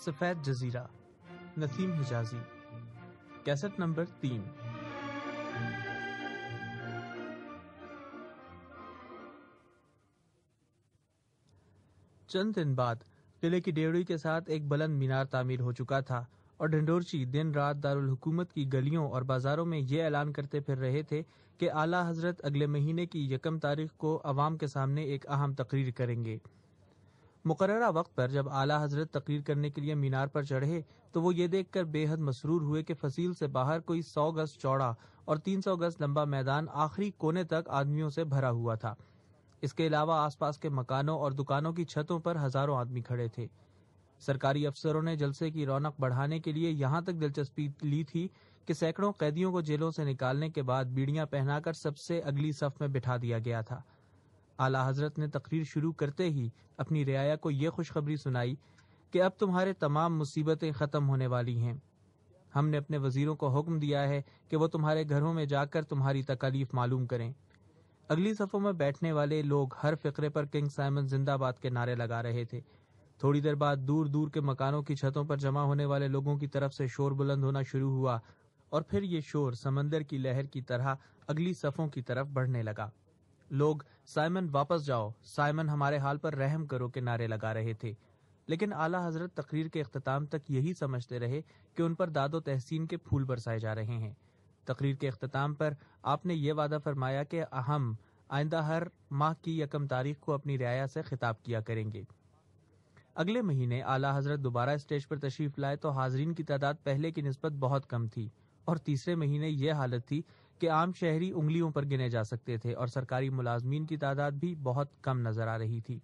सफ़ेद जजीरा Naseem Hijazi cassette number तीन चंद दिन बाद किले की डेवड़ी के साथ एक बुलंद मीनार तामीर हो चुका था और ढंडोरची दिन रात दारुल हुकूमत की गलियों और बाजारों में ये ऐलान करते फिर रहे थे कि आला हजरत अगले महीने की यकम तारीख को आवाम के सामने एक अहम तकरीर करेंगे मुकर्रा वक्त पर जब आला हजरत तकरीर करने के लिए मीनार पर चढ़े तो वो ये देखकर बेहद मसरूर हुए कि फसील से बाहर कोई सौ गज चौड़ा और तीन सौ गज लंबा मैदान आखिरी कोने तक आदमियों से भरा हुआ था इसके अलावा आसपास के मकानों और दुकानों की छतों पर हजारों आदमी खड़े थे सरकारी अफसरों ने जलसे की रौनक बढ़ाने के लिए यहाँ तक दिलचस्पी ली थी कि सैकड़ों कैदियों को जेलों से निकालने के बाद बीड़ियां पहनाकर सबसे अगली सफ में बिठा दिया गया था आला हजरत ने तकरीर शुरू करते ही अपनी रियाया को यह खुशखबरी सुनाई कि अब तुम्हारे तमाम मुसीबतें ख़त्म होने वाली हैं हमने अपने वजीरों को हुक्म दिया है कि वो तुम्हारे घरों में जाकर तुम्हारी तकालीफ मालूम करें अगली सफ़ों में बैठने वाले लोग हर फिक्रे पर किंग साइमन जिंदाबाद के नारे लगा रहे थे थोड़ी देर बाद दूर दूर के मकानों की छतों पर जमा होने वाले लोगों की तरफ से शोर बुलंद होना शुरू हुआ और फिर ये शोर समंदर की लहर की तरह अगली सफ़ों की तरफ बढ़ने लगा लोग साइमन वापस जाओ साइमन हमारे हाल पर रहम करो के नारे लगा रहे थे लेकिन आला हजरत तकरीर के अख्ताम तक यही समझते रहे कि उन पर दादो तहसीन के फूल बरसाए जा रहे हैं तकरीर के अख्ताम पर आपने ये वादा फरमाया कि अहम आइंदा हर माह की यकम तारीख को अपनी रियाया से खिताब किया करेंगे अगले महीने आला हजरत दोबारा स्टेज पर तशरीफ लाए तो हाजरीन की तादाद पहले की नस्बत बहुत कम थी और तीसरे महीने यह हालत थी कि आम शहरी उंगलियों पर गिने जा सकते थे और सरकारी मुलाजमीन की तादाद भी बहुत कम नजर आ रही थी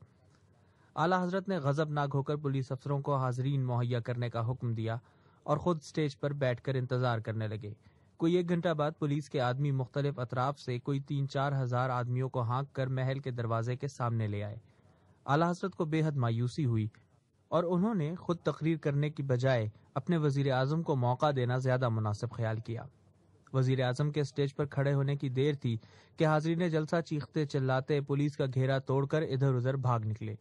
आला हजरत ने गजबनाक होकर पुलिस अफसरों को हाजरीन मुहैया करने का हुक्म दिया और खुद स्टेज पर बैठकर इंतजार करने लगे कोई एक घंटा बाद पुलिस के आदमी मुख्तलिफ अतराफ से कोई तीन चार हजार आदमियों को हाँक कर महल के दरवाजे के सामने ले आए आला हजरत को बेहद मायूसी हुई और उन्होंने खुद तकरीर करने की बजाय अपने वजीर आजम को मौका देना ज्यादा मुनासिब ख्याल किया वजीर आजम के स्टेज पर खड़े होने की देर थी कि हाजरी ने जलसा चीखते चिल्लाते पुलिस का घेरा तोड़कर इधर उधर भाग निकले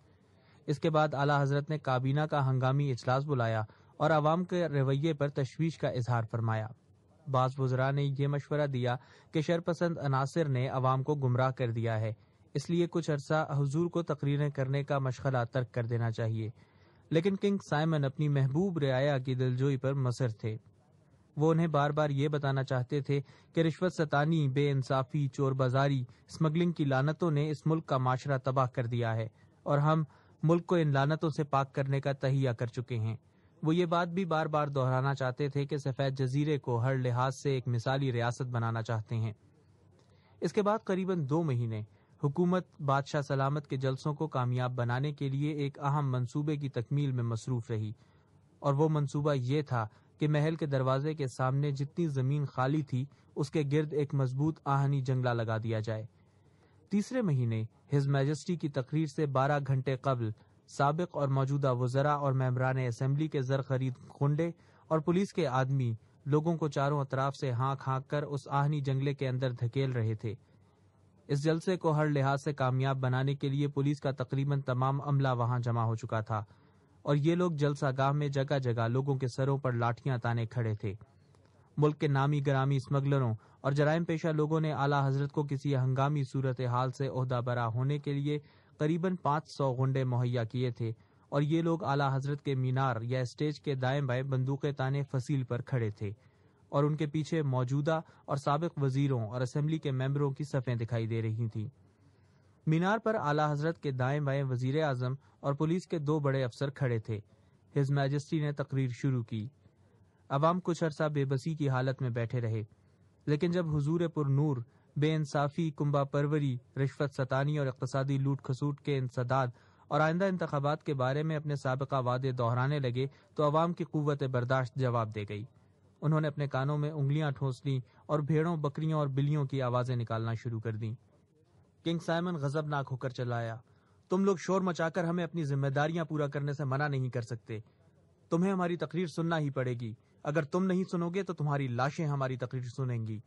इसके बाद आला हजरत ने काबीना का हंगामी इजलास बुलाया और आवाम के रवैये पर तशवीश का इजहार फरमाया बाज वजरा ने यह मशवरा दिया कि शरपसंद अनासर ने अवाम को गुमराह कर दिया है इसलिए कुछ अरसा हजूर को तकरीरें करने का मशगला तर्क कर देना चाहिए लेकिन किंग साइमन अपनी महबूब रियाया की दिलजोई पर मसर थे वो उन्हें बार बार ये बताना चाहते थे कि रिश्वत सतानी इंसाफी चोर बाजारी स्मगलिंग की लानतों ने इस मुल्क का माशरा तबाह कर दिया है और हम मुल्क को इन लानतों से पाक करने का तहिया कर चुके हैं वो ये बात भी बार बार दोहराना चाहते थे कि सफ़ेद जजीरे को हर लिहाज से एक मिसाली रियासत बनाना चाहते हैं इसके बाद करीबन दो महीने हुकूमत बादशाह सलामत के जलसों को कामयाब बनाने के लिए एक अहम मंसूबे की तकमील में मसरूफ रही और वो मंसूबा ये था कि महल के दरवाजे के सामने जितनी जमीन खाली थी उसके गिर्द एक मजबूत आहनी जंगला लगा दिया जाए तीसरे महीने हिज मैजेस्टी की तकरीर से बारह घंटे कबल सबक और मौजूदा वजरा और मेम्बरान असम्बली के जर खरीद गुंडे और पुलिस के आदमी लोगों को चारों अतराफ से हाँक हाँक कर उस आहनी जंगले के अंदर धकेल रहे थे इस जलसे को हर लिहाज से कामयाब बनाने के लिए पुलिस का तकरीबन तमाम अमला वहाँ जमा हो चुका था और ये लोग जलसागाह में जगह जगह लोगों के सरों पर लाठियां ताने खड़े थे मुल्क के नामी ग्रामी स्मगलरों और जराइम पेशा लोगों ने आला हजरत को किसी हंगामी सूरत हाल से अहदा बरा होने के लिए करीबन पाँच सौ गुंडे मुहैया किए थे और ये लोग आला हजरत के मीनार या स्टेज के दाएं बाएं बंदूकें ताने फसील पर खड़े थे और उनके पीछे मौजूदा और सबक वजीरों और असम्बली के मेंबरों की सफ़ें दिखाई दे रही थीं मीनार पर आला हजरत के दाएं बाएं वजीर आजम और पुलिस के दो बड़े अफसर खड़े थे हिज मैजिस्ट्री ने तकरीर शुरू की अवाम कुछ अरसा बेबसी की हालत में बैठे रहे लेकिन जब हजूर पुर नूर बे इंसाफी कुंबा परवरी रिश्वत सतानी और इकतसादी लूट खसूट के इंसदाद और आइंदा इंतबात के बारे में अपने सबका वादे दोहराने लगे तो अवाम की कुत बर्दाश्त जवाब दे गई उन्होंने अपने कानों में उंगलियां ठोंस ली और भेड़ों बकरियों और बिल्लियों की आवाज़ें निकालना शुरू कर दीं किंग साइमन गजबनाक होकर चलाया तुम लोग शोर मचाकर हमें अपनी जिम्मेदारियां पूरा करने से मना नहीं कर सकते तुम्हें हमारी तकरीर सुनना ही पड़ेगी अगर तुम नहीं सुनोगे तो तुम्हारी लाशें हमारी तकरीर सुनेंगी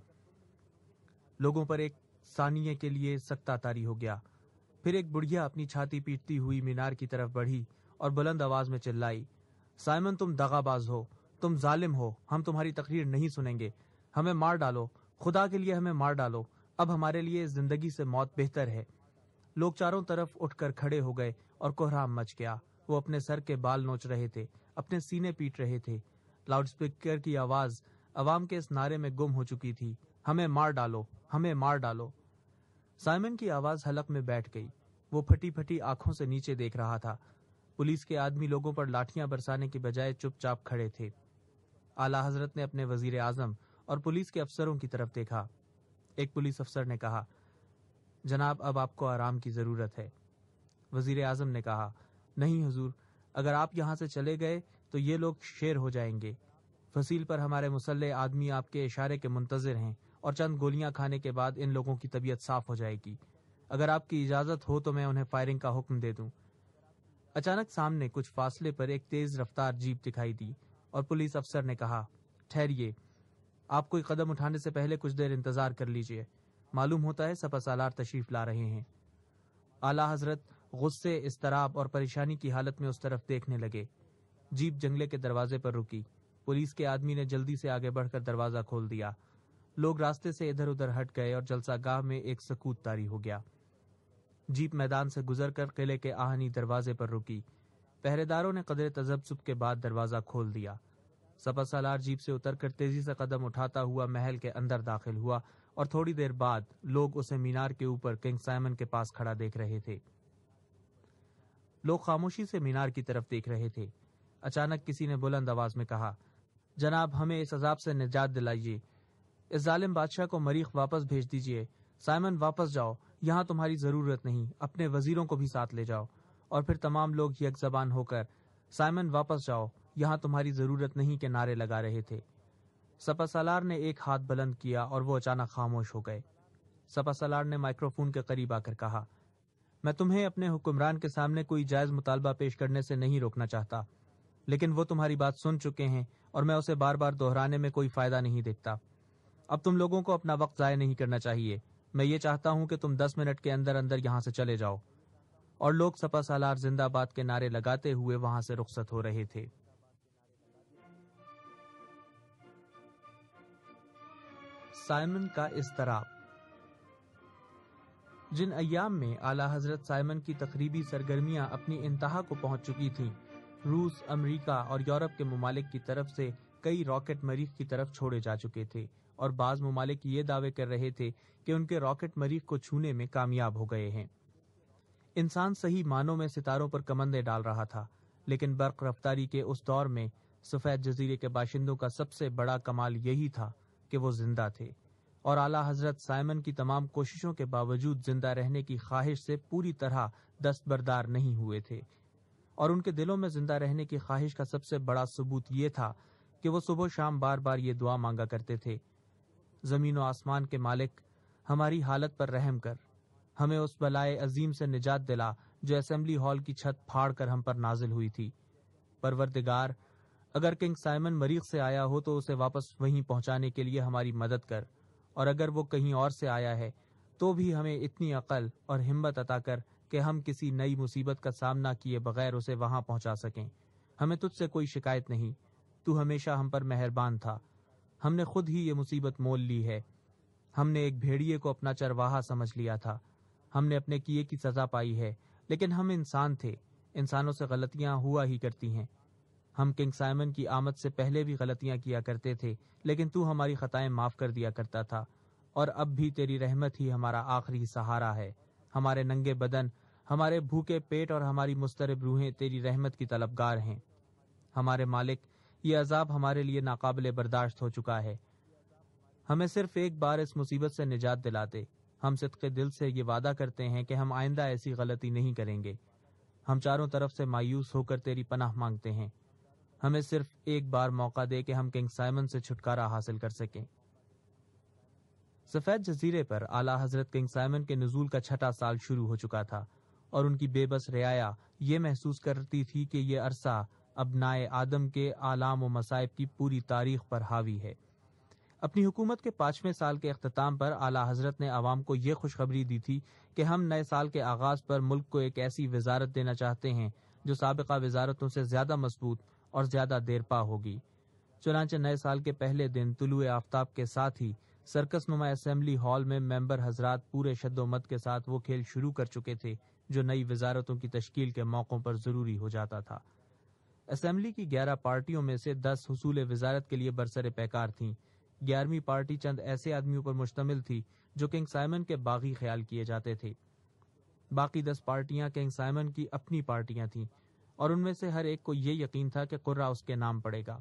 लोगों पर एक सानिये के लिए सत्ता तारी हो गया फिर एक बुढ़िया अपनी छाती पीटती हुई मीनार की तरफ बढ़ी और बुलंद आवाज में चिल्लाई साइमन तुम दगाबाज हो तुम जालिम हो हम तुम्हारी तकरीर नहीं सुनेंगे हमें मार डालो खुदा के लिए हमें मार डालो अब हमारे लिए जिंदगी से मौत बेहतर है लोग चारों तरफ उठकर खड़े हो गए और कोहराम मच गया वो अपने सर के बाल नोच रहे थे अपने सीने पीट रहे थे लाउडस्पीकर की आवाज अवाम के इस नारे में गुम हो चुकी थी हमें मार डालो हमें मार डालो साइमन की आवाज हलक में बैठ गई वो फटी फटी आंखों से नीचे देख रहा था पुलिस के आदमी लोगों पर लाठियां बरसाने की बजाय चुपचाप खड़े थे आला हजरत ने अपने वजीर आजम और पुलिस के अफसरों की तरफ देखा एक पुलिस अफसर ने कहा जनाब अब आपको आराम की ज़रूरत है वजीर आजम ने कहा नहीं हजूर अगर आप यहां से चले गए तो ये लोग शेर हो जाएंगे फसील पर हमारे मुसल्ले आदमी आपके इशारे के मुंतजर हैं और चंद गोलियां खाने के बाद इन लोगों की तबीयत साफ हो जाएगी अगर आपकी इजाज़त हो तो मैं उन्हें फायरिंग का हुक्म दे दूं अचानक सामने कुछ फासले पर एक तेज रफ्तार जीप दिखाई दी और पुलिस अफसर ने कहा ठहरिए आप कोई कदम उठाने से पहले कुछ देर इंतजार कर लीजिए मालूम होता है सपा सालार तशरीफ ला रहे हैं आला हजरत गुस्से इसतराब और परेशानी की हालत में उस तरफ देखने लगे जीप जंगले के दरवाजे पर रुकी पुलिस के आदमी ने जल्दी से आगे बढ़कर दरवाजा खोल दिया लोग रास्ते से इधर उधर हट गए और जलसा जलसागाह में एक सकूत तारी हो गया जीप मैदान से गुजरकर किले के आहनी दरवाजे पर रुकी पहरेदारों ने कदर तजब्जुब के बाद दरवाजा खोल दिया सपा सालार जीप से उतरकर तेजी से कदम उठाता हुआ महल के अंदर दाखिल हुआ और थोड़ी देर बाद लोग उसे मीनार के ऊपर किंग साइमन के पास खड़ा देख रहे थे लोग खामोशी से मीनार की तरफ देख रहे थे अचानक किसी ने बुलंद आवाज में कहा जनाब हमें इस अजाब से निजात दिलाइए इस जालिम बादशाह को मरीख वापस भेज दीजिए साइमन वापस जाओ यहाँ तुम्हारी जरूरत नहीं अपने वजीरों को भी साथ ले जाओ और फिर तमाम लोग यक जबान होकर साइमन वापस जाओ यहाँ तुम्हारी जरूरत नहीं के नारे लगा रहे थे सपासालार ने एक हाथ बुलंद किया और वो अचानक खामोश हो गए सपासालार ने माइक्रोफोन के करीब आकर कहा मैं तुम्हें अपने हुक्मरान के सामने कोई जायज मुतालबा पेश करने से नहीं रोकना चाहता लेकिन वो तुम्हारी बात सुन चुके हैं और मैं उसे बार बार दोहराने में कोई फायदा नहीं देखता अब तुम लोगों को अपना वक्त ज़ाय नहीं करना चाहिए मैं ये चाहता हूँ कि तुम दस मिनट के अंदर अंदर यहाँ से चले जाओ और लोग सपा सालार जिंदाबाद के नारे लगाते हुए वहां से रुख्सत हो रहे थे साइमन का इसतराब जिन अयाम में आला हजरत साइमन की तकरीबी सरगर्मियां अपनी इंतहा को पहुंच चुकी थीं, रूस अमेरिका और यूरोप के ममालिक की तरफ से कई रॉकेट मरीख की तरफ छोड़े जा चुके थे और बाज ममालिक ये दावे कर रहे थे कि उनके रॉकेट मरीख को छूने में कामयाब हो गए हैं इंसान सही मानों में सितारों पर कमंदे डाल रहा था लेकिन बर्क रफ्तारी के उस दौर में सफेद जजीरे के बाशिंदों का सबसे बड़ा कमाल यही था कि वो जिंदा थे और आला हजरत साइमन की तमाम कोशिशों के बावजूद जिंदा रहने की ख्वाहिश से पूरी तरह दस्तबरदार नहीं हुए थे और उनके दिलों में जिंदा रहने की ख्वाहिश का सबसे बड़ा सबूत ये था कि वो सुबह शाम बार बार ये दुआ मांगा करते थे जमीन व आसमान के मालिक हमारी हालत पर रहम कर हमें उस बलाए अजीम से निजात दिला जो असम्बली हॉल की छत फाड़ कर हम पर नाजिल हुई थी परवरदिगार अगर किंग साइमन मरीख से आया हो तो उसे वापस वहीं पहुंचाने के लिए हमारी मदद कर और अगर वो कहीं और से आया है तो भी हमें इतनी अकल और हिम्मत अता कर कि हम किसी नई मुसीबत का सामना किए बगैर उसे वहां पहुंचा सकें हमें तुझसे कोई शिकायत नहीं तू हमेशा हम पर मेहरबान था हमने खुद ही ये मुसीबत मोल ली है हमने एक भेड़िए को अपना चरवाहा समझ लिया था हमने अपने किए की सजा पाई है लेकिन हम इंसान थे इंसानों से गलतियां हुआ ही करती हैं हम किंग साइमन की आमद से पहले भी गलतियां किया करते थे लेकिन तू हमारी खताएं माफ कर दिया करता था और अब भी तेरी रहमत ही हमारा आखिरी सहारा है हमारे नंगे बदन हमारे भूखे पेट और हमारी मुस्तरब रूहें तेरी रहमत की तलबगार हैं हमारे मालिक ये अजाब हमारे लिए नाकबले बर्दाश्त हो चुका है हमें सिर्फ एक बार इस मुसीबत से निजात दिलाते हम सिद्के दिल से ये वादा करते हैं कि हम आइंदा ऐसी गलती नहीं करेंगे हम चारों तरफ से मायूस होकर तेरी पनाह मांगते हैं हमें सिर्फ एक बार मौका दे कि हम किंग साइमन से छुटकारा हासिल कर सकें सफेद जजीरे पर आला हजरत किंग साइमन के नजूल का छठा साल शुरू हो चुका था और उनकी बेबस रियाया ये महसूस करती थी कि यह अरसा अब नाए आदम के आलाम व मसाइब की पूरी तारीख पर हावी है अपनी हुकूमत के पाँचवें साल के अख्ताम पर आला हजरत ने आवाम को यह खुशखबरी दी थी कि हम नए साल के आगाज पर मुल्क को एक ऐसी वजारत देना चाहते हैं जो सबका वजारतों से ज्यादा मजबूत और ज्यादा देर पा होगी चुनाचे नए साल के पहले दिन तुलु आफ्ताब के साथ ही सर्कस नुमा असेंबली हॉल में मेंबर हजरात पूरे शद्दोमत के साथ वो खेल शुरू कर चुके थे जो नई वजारतों की तश्कील के मौक़ों पर जरूरी हो जाता था असम्बली की ग्यारह पार्टियों में से दस हसूल वजारत के लिए बरसर पैकार थी ग्यारहवीं पार्टी चंद ऐसे आदमियों पर मुश्तमिल थी जो किंग साइमन के बागी ख्याल किए जाते थे बाकी दस पार्टियां किंग साइमन की अपनी पार्टियां थीं और उनमें से हर एक को ये यकीन था कि कुर्रा उसके नाम पड़ेगा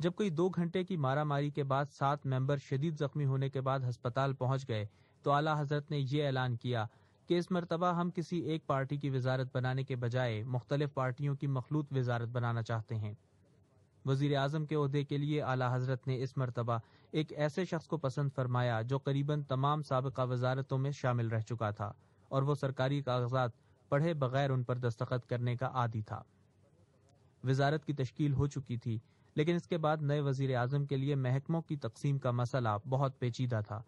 जब कोई दो घंटे की मारामारी के बाद सात मेंबर शदीद जख्मी होने के बाद अस्पताल पहुंच गए तो आला हजरत ने यह ऐलान किया कि इस मरतबा हम किसी एक पार्टी की वजारत बनाने के बजाय मुख्तलिफ पार्टियों की मखलूत वजारत बनाना चाहते हैं वजीर अजम के अहदे के लिए आला हजरत ने इस मरतबा एक ऐसे शख्स को पसंद फरमाया जो करीबन तमाम सबका वजारतों में शामिल रह चुका था और वो सरकारी कागजात पढ़े बगैर उन पर दस्तखत करने का आदि था वजारत की तश्कील हो चुकी थी लेकिन इसके बाद नए वजीर आजम के लिए महकमों की तकसीम का मसला बहुत पेचीदा था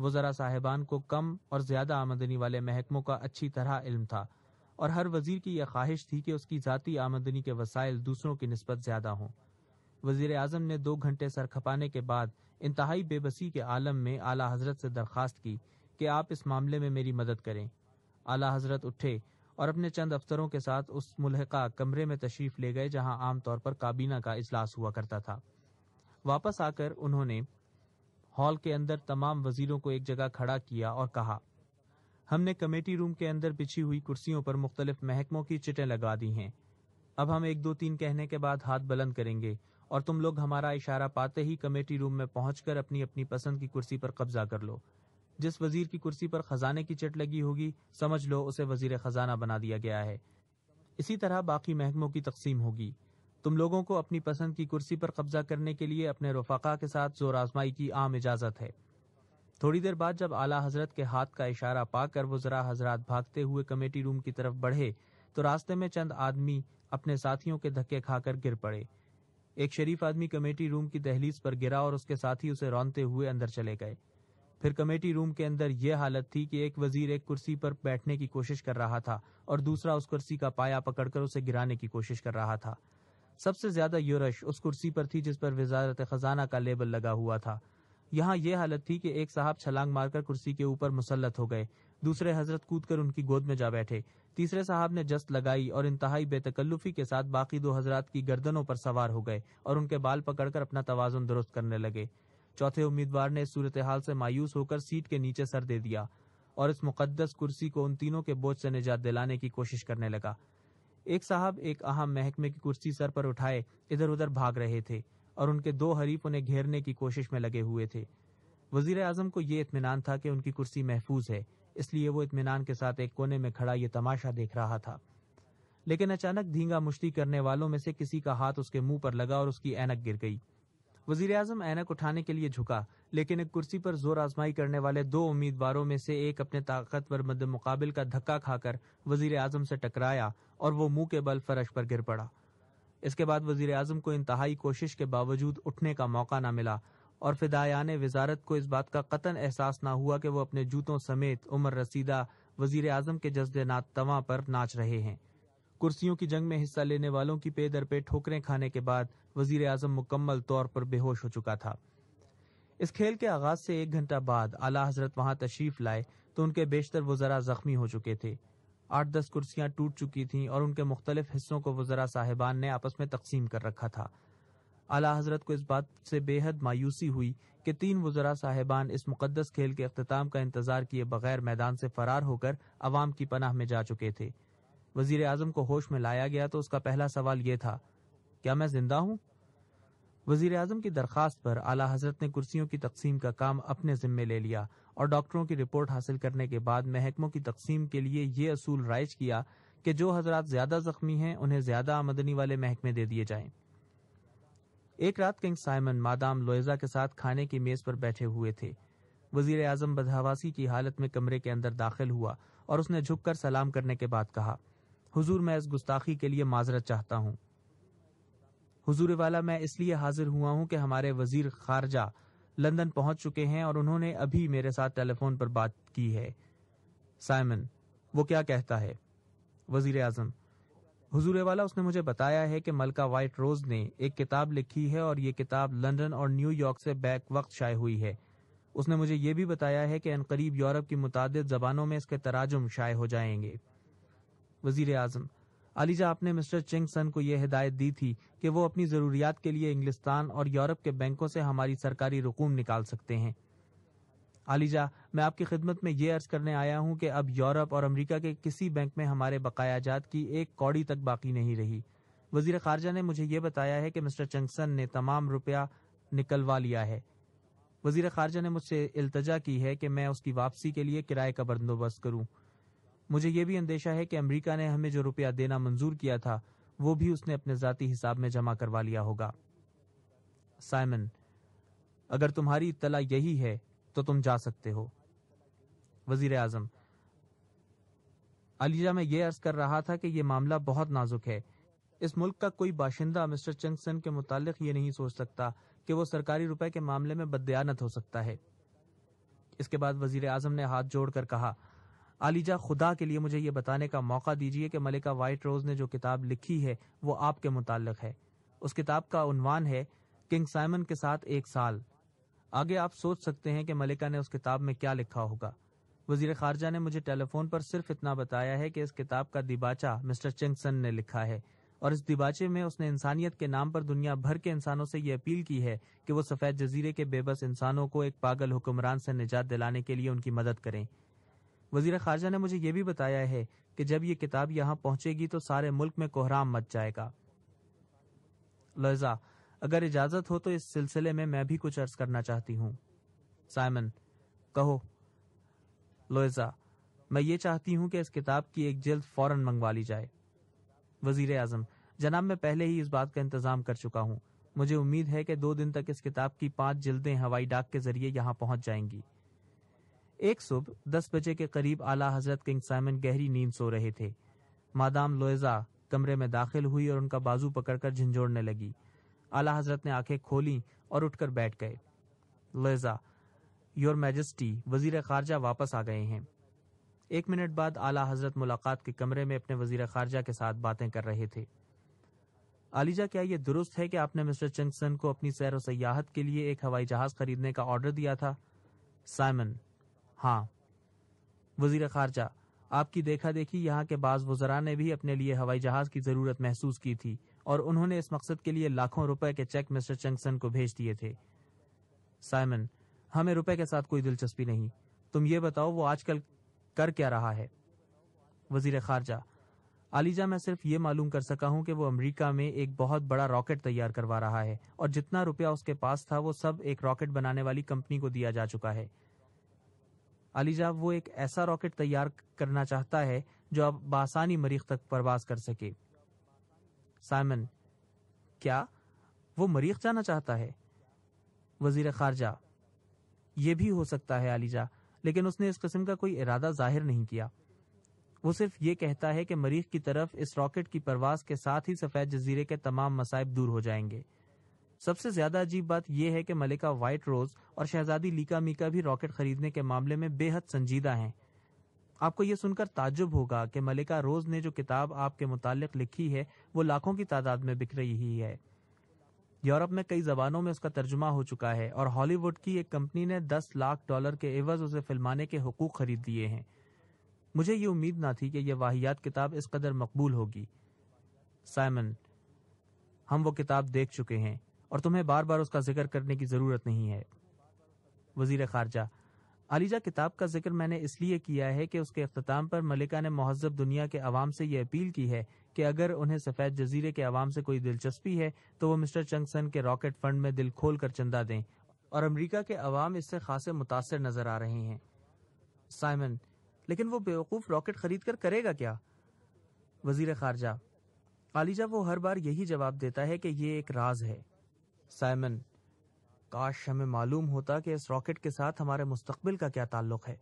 वजरा साहिबान को कम और ज्यादा आमदनी वाले महकमों का अच्छी तरह इल्म था और हर वजीर की यह ख्वाहिश थी कि उसकी ज़ाती आमदनी के वसाइल दूसरों की नस्बत ज्यादा हों वजीर अजम ने दो घंटे सर खपाने के बाद इंतहाई बेबसी के आलम में आला हजरत से दरख्वास्त की कि आप इस मामले में मेरी मदद करें आला हजरत उठे और अपने चंद अफसरों के साथ उस मुलहका कमरे में तशरीफ ले गए जहां आमतौर पर काबीना का इजलास हुआ करता था वापस आकर उन्होंने हॉल के अंदर तमाम वजीरों को एक जगह खड़ा किया और कहा हमने कमेटी रूम के अंदर बिछी हुई कुर्सियों पर मुख्तलिफ महकमों की चिटें लगा दी हैं अब हम एक दो तीन कहने के बाद हाथ बुलंद करेंगे और तुम लोग हमारा इशारा पाते ही कमेटी रूम में पहुंचकर अपनी अपनी पसंद की कुर्सी पर कब्जा कर लो जिस वजीर की कुर्सी पर खजाने की चट लगी होगी समझ लो उसे वजीर खजाना बना दिया गया है इसी तरह बाकी महकमों की तकसीम होगी तुम लोगों को अपनी पसंद की कुर्सी पर कब्जा करने के लिए अपने रफाका के साथ जोर आजमाई की आम इजाजत है थोड़ी देर बाद जब आला हजरत के हाथ का इशारा पाकर वो जरा हजरात भागते हुए कमेटी रूम की तरफ बढ़े तो रास्ते में चंद आदमी अपने साथियों के धक्के खाकर गिर पड़े एक शरीफ आदमी कमेटी रूम की दहलीज पर गिरा और उसके साथी उसे रौनते हुए अंदर चले गए फिर कमेटी रूम के अंदर यह हालत थी कि एक वजीर एक कुर्सी पर बैठने की कोशिश कर रहा था और दूसरा उस कुर्सी का पाया पकड़कर उसे गिराने की कोशिश कर रहा था सबसे ज्यादा यूरश उस कुर्सी पर थी जिस पर वजारत खजाना का लेबल लगा हुआ था यहाँ यह हालत थी कि एक साहब छलांग मारकर कुर्सी के ऊपर मुसलत हो गए दूसरे हजरत कूद कर उनकी गोद में जा बैठे तीसरे साहब ने जस्त लगाई और इंतहाई बेतकल्लुफी के साथ बाकी दो हजरात की गर्दनों पर सवार हो गए और उनके बाल पकड़कर अपना तोज़ुन दुरुस्त करने लगे चौथे उम्मीदवार ने सूरत हाल से मायूस होकर सीट के नीचे सर दे दिया और इस मुकदस कुर्सी को उन तीनों के बोझ से निजात दिलाने की कोशिश करने लगा एक साहब एक अहम महकमे की कुर्सी सर पर उठाए इधर उधर भाग रहे थे और उनके दो हरीफ उन्हें घेरने की कोशिश में लगे हुए थे वजीर अजम को ये इतमान था कि उनकी कुर्सी महफूज है इसलिए वो इतमान के साथ एक कोने में खड़ा यह तमाशा देख रहा था लेकिन अचानक धींगा मुश्ती करने वालों में से किसी का हाथ उसके मुंह पर लगा और उसकी एनक गिर गई वजीर अजम ऐनक उठाने के लिए झुका लेकिन एक कुर्सी पर जोर आजमाई करने वाले दो उम्मीदवारों में से एक अपने ताकतवर मद मुकाबिल का धक्का खाकर वजीर अजम से टकराया और वो मुंह के बल फर्श पर गिर पड़ा इसके बाद वजीर अजम को इंतहाई कोशिश के बावजूद उठने का मौका न मिला और फिदायान वजारत को इस बात का कतन एहसास ना हुआ कि वह अपने जूतों समेत उमर रसीदा वजीर अजम के जज्द नात तवा पर नाच रहे हैं कुर्सियों की जंग में हिस्सा लेने वालों की पे दर पे ठोकरें खाने के बाद वजीर आजम मुकम्मल तौर पर बेहोश हो चुका था इस खेल के आगाज से एक घंटा बाद आला हजरत वहां तशरीफ लाए तो उनके बेशतर वजरा जख्मी हो चुके थे आठ दस कुर्सियां टूट चुकी थीं और उनके मुख्तलिफ हिस्सों को वजरा साहिबान ने आपस में तकसीम कर रखा था आला हजरत को इस बात से बेहद मायूसी हुई कि तीन वजरा साहिबान इस मुकदस खेल के अख्ताम का इंतजार किए बगैर मैदान से फरार होकर अवाम की पनाह में जा चुके थे वजीर आजम को होश में लाया गया तो उसका पहला सवाल यह था क्या मैं जिंदा हूँ वजीर अजम की दरखास्त पर आला हजरत ने कुर्सियों की तकसीम का काम अपने जिम्मे ले लिया और डॉक्टरों की रिपोर्ट हासिल करने के बाद महकमों की तकसीम के लिए ये असूल राइज किया कि जो हजरात ज्यादा जख्मी हैं उन्हें ज्यादा आमदनी वाले महकमे दे दिए जाएं। एक रात किंग साइमन मादाम लोयजा के साथ खाने की मेज पर बैठे हुए थे वजीर अजम बदहवासी की हालत में कमरे के अंदर दाखिल हुआ और उसने झुककर सलाम करने के बाद कहा हुजूर मैं इस गुस्ताखी के लिए माजरत चाहता हूँ हुजूर वाला मैं इसलिए हाजिर हुआ हूँ कि हमारे वजीर खारजा लंदन पहुंच चुके हैं और उन्होंने अभी मेरे साथ टेलीफोन पर बात की है साइमन वो क्या कहता है वजीर आजम हजूर वाला उसने मुझे बताया है कि मलका वाइट रोज ने एक किताब लिखी है और ये किताब लंदन और न्यूयॉर्क से बैक वक्त शाये हुई है उसने मुझे यह भी बताया है कि अनकरीब यूरोप की मुतद जबानों में इसके तराजुम शाये हो जाएंगे वजीर आजम अलीजा आपने मिस्टर चिंग सन को यह हिदायत दी थी कि वो अपनी ज़रूरियात के लिए इंग्लिस्तान और यूरोप के बैंकों से हमारी सरकारी रकूम निकाल सकते हैं अलीजा मैं आपकी खिदमत में यह अर्ज करने आया हूँ कि अब यूरोप और अमरीका के किसी बैंक में हमारे बकाया जात की एक कौड़ी तक बाकी नहीं रही वजीर खारजा ने मुझे ये बताया है कि मिस्टर चंगसन ने तमाम रुपया निकलवा लिया है वजीर खारजा ने मुझसे अल्तजा की है कि मैं उसकी वापसी के लिए किराए का बंदोबस्त करूँ मुझे ये भी अंदेशा है कि अमेरिका ने हमें जो रुपया देना मंजूर किया था वो भी उसने अपने ज़ाती हिसाब में जमा करवा लिया होगा साइमन अगर तुम्हारी इतला यही है तो तुम जा सकते हो वजीर आजम अलीजा मैं ये अर्ज कर रहा था कि यह मामला बहुत नाजुक है इस मुल्क का कोई बाशिंदा मिस्टर चंगसन के मुतालिक ये नहीं सोच सकता कि वो सरकारी रुपए के मामले में बदयानत हो सकता है इसके बाद वजीर आजम ने हाथ जोड़कर कहा आलिजा खुदा के लिए मुझे ये बताने का मौका दीजिए कि मलिका वाइट रोज ने जो किताब लिखी है वो आपके मुतल है उस किताब का उनवान है किंग साइमन के साथ एक साल आगे आप सोच सकते हैं कि मलिका ने उस किताब में क्या लिखा होगा वजीर खारजा ने मुझे टेलीफोन पर सिर्फ इतना बताया है कि इस किताब का दिबाचा मिस्टर चिंगसन ने लिखा है और इस दिबाचे में उसने इंसानियत के नाम पर दुनिया भर के इंसानों से ये अपील की है कि वो सफेद जजीरे के बेबस इंसानों को एक पागल हुक्मरान से निजात दिलाने के लिए उनकी मदद करें वजीर खारजा ने मुझे ये भी बताया है कि जब ये किताब यहाँ पहुंचेगी तो सारे मुल्क में कोहराम मच जाएगा लजा अगर इजाजत हो तो इस सिलसिले में मैं भी कुछ अर्ज करना चाहती हूँ साइमन कहो लोइजा मैं ये चाहती हूँ कि इस किताब की एक जल्द फौरन मंगवा ली जाए वजीर आजम जनाब मैं पहले ही इस बात का इंतजाम कर चुका हूँ मुझे उम्मीद है कि दो दिन तक इस किताब की पांच जिल्दें हवाई डाक के जरिए यहाँ पहुंच जाएंगी एक सुबह दस बजे के करीब आला हजरत किंग साइमन गहरी नींद सो रहे थे मादाम लोएजा कमरे में दाखिल हुई और उनका बाजू पकड़कर झंझोड़ने लगी आला हजरत ने आंखें खोली और उठकर बैठ गए लोएजा योर मैजेस्टी वजीर खारजा वापस आ गए हैं एक मिनट बाद आला हजरत मुलाकात के कमरे में अपने वजीर खारजा के साथ बातें कर रहे थे आलिजा क्या यह दुरुस्त है कि आपने मिस्टर चंगसन को अपनी सैर व सयाहत के लिए एक हवाई जहाज खरीदने का ऑर्डर दिया था साइमन हाँ वजीर खारजा आपकी देखा देखी यहाँ के बाज वजरा ने भी अपने लिए हवाई जहाज की जरूरत महसूस की थी और उन्होंने इस मकसद के लिए लाखों रुपए के चेक मिस्टर चंगसन को भेज दिए थे साइमन हमें रुपए के साथ कोई दिलचस्पी नहीं तुम ये बताओ वो आजकल कर क्या रहा है वजीर खारजा अलीजा मैं सिर्फ ये मालूम कर सका हूँ कि वो अमेरिका में एक बहुत बड़ा रॉकेट तैयार करवा रहा है और जितना रुपया उसके पास था वो सब एक रॉकेट बनाने वाली कंपनी को दिया जा चुका है अलीजा वो एक ऐसा रॉकेट तैयार करना चाहता है जो अब बासानी मरीख तक परवास कर सके साइमन क्या वो मरीख जाना चाहता है वजीर खारजा यह भी हो सकता है अलीजा लेकिन उसने इस किस्म का कोई इरादा जाहिर नहीं किया वो सिर्फ ये कहता है कि मरीख की तरफ इस रॉकेट की परवास के साथ ही सफेद जजीरे के तमाम मसाइब दूर हो जाएंगे सबसे ज्यादा अजीब बात यह है कि मलिका व्हाइट रोज और शहजादी लीका मीका भी रॉकेट खरीदने के मामले में बेहद संजीदा हैं आपको यह सुनकर ताजुब होगा कि मलिका रोज ने जो किताब आपके मुतालिक लिखी है वो लाखों की तादाद में बिक रही है यूरोप में कई जबानों में उसका तर्जुमा हो चुका है और हॉलीवुड की एक कंपनी ने 10 लाख डॉलर के एवज उसे फिल्माने के हकूक खरीद लिए हैं मुझे ये उम्मीद ना थी कि यह वाहियात किताब इस कदर मकबूल होगी साइमन हम वो किताब देख चुके हैं और तुम्हें बार बार उसका जिक्र करने की ज़रूरत नहीं है वजीर खारजा अलीजा किताब का जिक्र मैंने इसलिए किया है कि उसके अख्ताम पर मलिका ने महजब दुनिया के आवाम से यह अपील की है कि अगर उन्हें सफ़ेद जजीरे के आवाम से कोई दिलचस्पी है तो वो मिस्टर चंगसन के रॉकेट फंड में दिल खोल कर चंदा दें और अमरीका के अवाम इससे खासे मुतासर नजर आ रहे हैं साइमन लेकिन वो बेवकूफ़ रॉकेट खरीद कर करेगा क्या वजीर खारजा अलीजा वो हर बार यही जवाब देता है कि ये एक राज है साइमन काश हमें मालूम होता कि इस रॉकेट के साथ हमारे मुस्तकबिल का क्या ताल्लुक है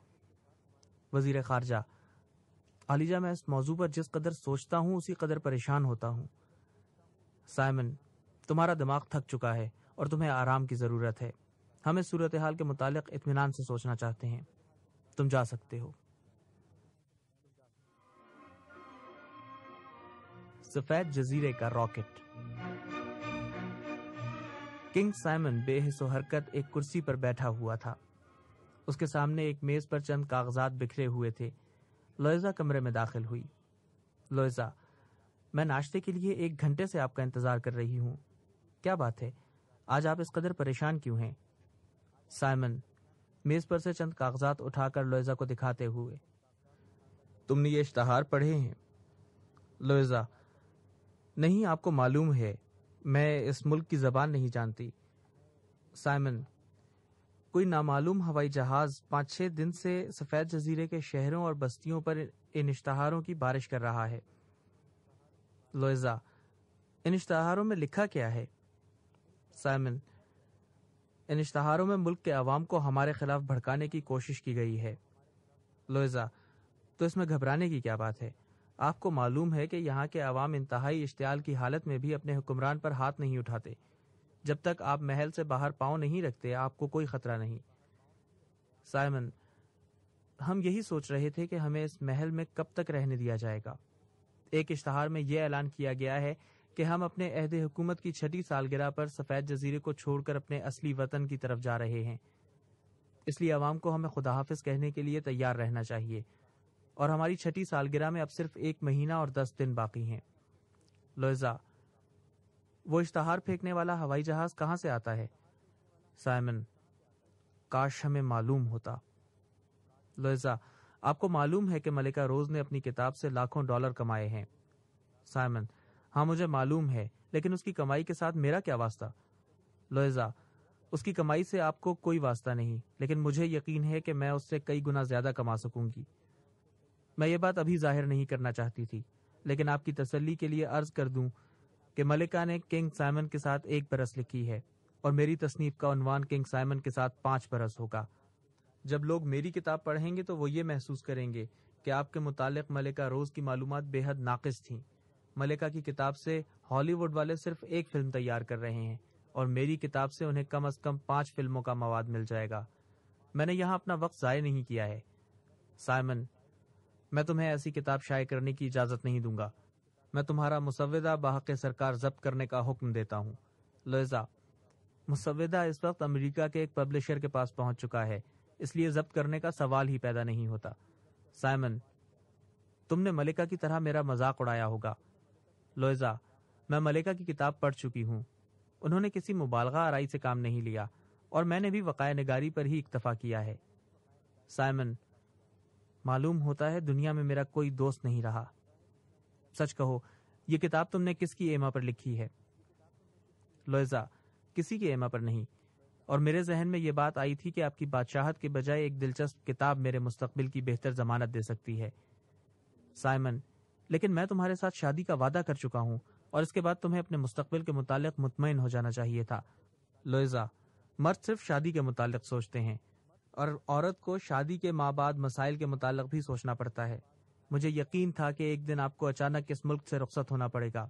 वजीर खारजा आलिजा मैं इस मौजू पर जिस कदर सोचता हूँ उसी कदर परेशान होता हूँ साइमन तुम्हारा दिमाग थक चुका है और तुम्हें आराम की ज़रूरत है हम इस सूरत हाल के मुतालिक इतमान से सोचना चाहते हैं तुम जा सकते हो सफ़ेद जजीरे का रॉकेट किंग साइमन बेहिसो हरकत एक कुर्सी पर बैठा हुआ था उसके सामने एक मेज पर चंद कागजात बिखरे हुए थे लोयजा कमरे में दाखिल हुई लोयजा मैं नाश्ते के लिए एक घंटे से आपका इंतजार कर रही हूं क्या बात है आज आप इस कदर परेशान क्यों हैं साइमन मेज पर से चंद कागजात उठाकर लोयजा को दिखाते हुए तुमने ये इश्तहार पढ़े हैं लोयजा नहीं आपको मालूम है मैं इस मुल्क की जबान नहीं जानती साइमन कोई नामालूम हवाई जहाज पाँच छह दिन से सफ़ेद जजीरे के शहरों और बस्तियों पर इन इश्तहारों की बारिश कर रहा है लोइजा इन इश्तहारों में लिखा क्या है साइमन इन इश्तहारों में मुल्क के अवाम को हमारे खिलाफ भड़काने की कोशिश की गई है लोइजा तो इसमें घबराने की क्या बात है आपको मालूम है कि यहाँ के अवाम इंतहाई इश्तियाल की हालत में भी अपने हुक्मरान पर हाथ नहीं उठाते जब तक आप महल से बाहर पाँव नहीं रखते आपको कोई खतरा नहीं साइमन हम यही सोच रहे थे कि हमें इस महल में कब तक रहने दिया जाएगा एक इश्तहार में यह ऐलान किया गया है कि हम अपने अहद हुकूमत की छठी सालगिरह पर सफ़ेद जजीरे को छोड़कर अपने असली वतन की तरफ जा रहे हैं इसलिए आवाम को हमें खुदाहाफिज कहने के लिए तैयार रहना चाहिए और हमारी छठी सालगिरह में अब सिर्फ एक महीना और दस दिन बाकी हैं लोजा वो इश्तहार फेंकने वाला हवाई जहाज कहाँ से आता है साइमन काश हमें मालूम होता लोजा आपको मालूम है कि मलिका रोज ने अपनी किताब से लाखों डॉलर कमाए हैं साइमन हाँ मुझे मालूम है लेकिन उसकी कमाई के साथ मेरा क्या वास्ता लोजा उसकी कमाई से आपको कोई वास्ता नहीं लेकिन मुझे यकीन है कि मैं उससे कई गुना ज्यादा कमा सकूंगी मैं ये बात अभी जाहिर नहीं करना चाहती थी लेकिन आपकी तसल्ली के लिए अर्ज कर दूं कि मलिका ने किंग साइमन के साथ एक बरस लिखी है और मेरी तसनीफ का उनवान किंग साइमन के साथ पाँच बरस होगा जब लोग मेरी किताब पढ़ेंगे तो वो ये महसूस करेंगे कि आपके मुतालिक मलिका रोज़ की मालूम बेहद नाकस थी मलिका की किताब से हॉलीवुड वाले सिर्फ एक फिल्म तैयार कर रहे हैं और मेरी किताब से उन्हें कम अज कम पाँच फिल्मों का मवाद मिल जाएगा मैंने यहाँ अपना वक्त ज़ाय नहीं किया है साइमन मैं तुम्हें ऐसी किताब शाये करने की इजाज़त नहीं दूंगा मैं तुम्हारा मुसविदा बाहक सरकार जब्त करने का हुक्म देता हूँ लोजा मुसविदा इस वक्त अमेरिका के एक पब्लिशर के पास पहुँच चुका है इसलिए जब्त करने का सवाल ही पैदा नहीं होता साइमन तुमने मलिका की तरह मेरा मजाक उड़ाया होगा लोजा मैं मलिका की किताब पढ़ चुकी हूँ उन्होंने किसी मुबालगा आरई से काम नहीं लिया और मैंने भी वक़ाय नगारी पर ही इक्तफा किया है साइमन मालूम होता है दुनिया में मेरा कोई दोस्त नहीं रहा सच कहो ये किताब तुमने किसकी एमा पर लिखी है लोयजा किसी की एमा पर नहीं और मेरे जहन में यह बात आई थी कि आपकी बादशाहत के बजाय एक दिलचस्प किताब मेरे मुस्तकबिल की बेहतर जमानत दे सकती है साइमन लेकिन मैं तुम्हारे साथ शादी का वादा कर चुका हूँ और इसके बाद तुम्हें अपने मुस्तकबिल के मुतालिक मुतमिन हो जाना चाहिए था लोयजा मर्द सिर्फ शादी के मुतालिक सोचते हैं और औरत को शादी के माँ बाद मसाइल के मुतालक भी सोचना पड़ता है मुझे यकीन था कि एक दिन आपको अचानक इस मुल्क से रुखसत होना पड़ेगा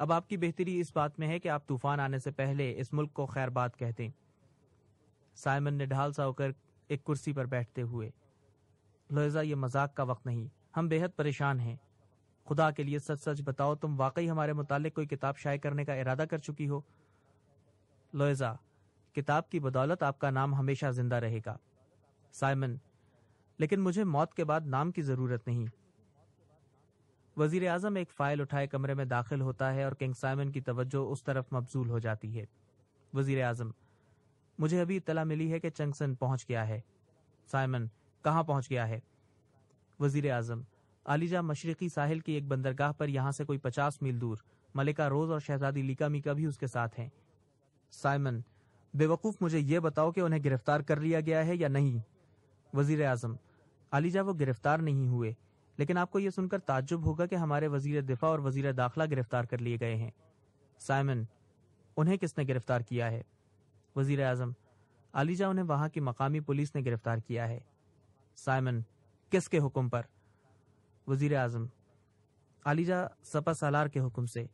अब आपकी बेहतरी इस बात में है कि आप तूफान आने से पहले इस मुल्क को खैरबाद कहते साइमन ने ढाल सा होकर एक कुर्सी पर बैठते हुए लोजा ये मजाक का वक्त नहीं हम बेहद परेशान हैं खुदा के लिए सच सच बताओ तुम वाकई हमारे मुतालिक कोई किताब शाये करने का इरादा कर चुकी हो लोयजा किताब की बदौलत आपका नाम हमेशा जिंदा रहेगा साइमन लेकिन मुझे मौत के बाद नाम की जरूरत नहीं वजीर आजम एक फाइल उठाए कमरे में दाखिल होता है और किंग साइमन की तवज्जो उस तरफ मबजूल हो जाती है वजीर आजम मुझे अभी इतला मिली है कि चंगसन पहुंच गया है साइमन कहाँ पहुंच गया है वजीर आजम आलिजा मशरकी साहिल की एक बंदरगाह पर यहाँ से कोई पचास मील दूर मलिका रोज और शहजादी लिका मीका भी उसके साथ हैं साइमन बेवकूफ मुझे ये बताओ कि उन्हें गिरफ्तार कर लिया गया है या नहीं वजीर आजम अलीजा वो गिरफ्तार नहीं हुए लेकिन आपको ये सुनकर ताज्जुब होगा कि हमारे वजीर दिफा और वजीर दाखिला गिरफ्तार कर लिए गए हैं साइमन उन्हें किसने गिरफ्तार किया है वजीर अजम अलीजा उन्हें वहां की मकामी पुलिस ने गिरफ्तार किया है साइमन किसके हुक्म पर वजीर अजम अलीजा सपा सालार के हुक्म से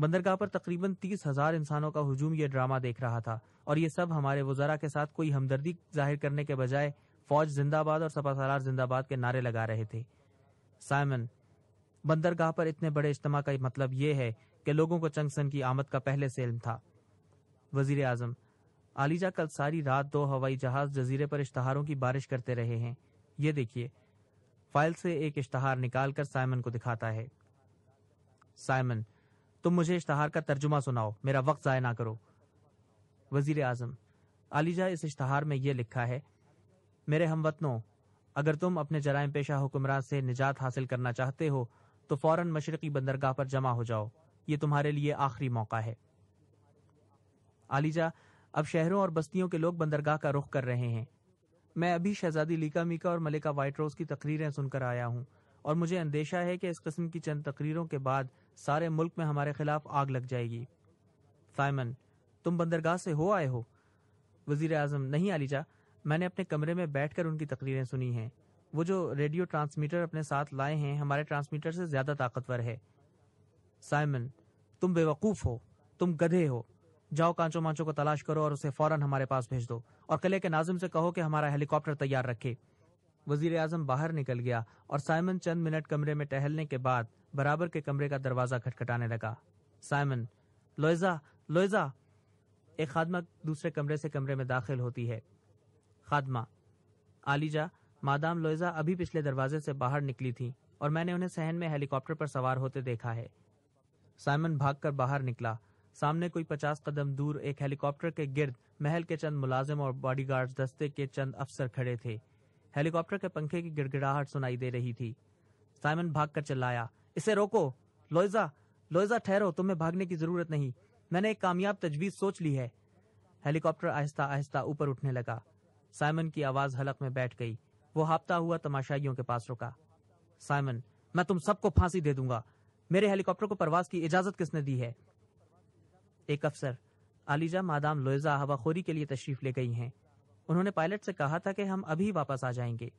बंदरगाह पर तकरीबन तीस हजार इंसानों का हजूम यह ड्रामा देख रहा था और ये सब हमारे वजरा के साथ कोई हमदर्दी जाहिर करने के बजाय फौज जिंदाबाद और सपा सलार जिंदाबाद के नारे लगा रहे थे साइमन बंदरगाह पर इतने बड़े इज्तम का मतलब ये है कि लोगों को चंगसन की आमद का पहले से इल्म था वजीर आजम आलीजा कल सारी रात दो हवाई जहाज जजीरे पर इश्तहारों की बारिश करते रहे हैं ये देखिए फाइल से एक इश्तहार निकालकर साइमन को दिखाता है साइमन तुम मुझे इश्तहार का तर्जुमा सुनाओ मेरा वक्त ज़ाय ना करो वजीर आजम आलीजा इस इश्तहार में यह लिखा है मेरे हम वतनों अगर तुम अपने जराइम पेशा हुक्मरान से निजात हासिल करना चाहते हो तो फौरन मशरकी बंदरगाह पर जमा हो जाओ ये तुम्हारे लिए आखिरी मौका है आलिजा अब शहरों और बस्तियों के लोग बंदरगाह का रुख कर रहे हैं मैं अभी शहजादी लीका मीका और मलिका वाइट रोज की तकरीरें सुनकर आया हूँ और मुझे अंदेशा है कि इस कस्म की चंद तकरीरों के बाद सारे मुल्क में हमारे खिलाफ आग लग जाएगी साइमन तुम बंदरगाह से हो आए हो वजीर आजम नहीं आलिजा मैंने अपने कमरे में बैठकर उनकी तकरीरें सुनी हैं वो जो रेडियो ट्रांसमीटर अपने साथ लाए हैं हमारे ट्रांसमीटर से ज्यादा ताकतवर है साइमन तुम बेवकूफ हो तुम गधे हो जाओ कांचो मांचो को तलाश करो और उसे फौरन हमारे पास भेज दो और कले के नाजिम से कहो कि हमारा हेलीकॉप्टर तैयार रखे वजीर आजम बाहर निकल गया और साइमन चंद मिनट कमरे में टहलने के बाद बराबर के कमरे का दरवाजा खटखटाने लगा साइमन लोइजा लोइजा एक खादमा दूसरे कमरे से कमरे में दाखिल होती है खादमा आलीजा मादाम लोइजा अभी पिछले दरवाजे से बाहर निकली थी और मैंने उन्हें सहन में हेलीकॉप्टर पर सवार होते देखा है साइमन भागकर बाहर निकला सामने कोई पचास कदम दूर एक हेलीकॉप्टर के गिर्द महल के चंद मुलाजिम और बॉडीगार्ड्स दस्ते के चंद अफसर खड़े थे हेलीकॉप्टर के पंखे की गिड़गिड़ाहट सुनाई दे रही थी साइमन भागकर चिल्लाया इसे रोको लोइजा लोइजा ठहरो तुम्हें भागने की जरूरत नहीं मैंने एक कामयाब तजवीज सोच ली है हेलीकॉप्टर आहिस्ता आहिस्ता ऊपर उठने लगा साइमन की आवाज हलक में बैठ गई वो हाफता हुआ तमाशाइयों के पास रुका साइमन मैं तुम सबको फांसी दे दूंगा मेरे हेलीकॉप्टर को परवाज की इजाजत किसने दी है एक अफसर आलिजा मादाम लोयजा हवाखोरी के लिए तशरीफ ले गई हैं उन्होंने पायलट से कहा था कि हम अभी वापस आ जाएंगे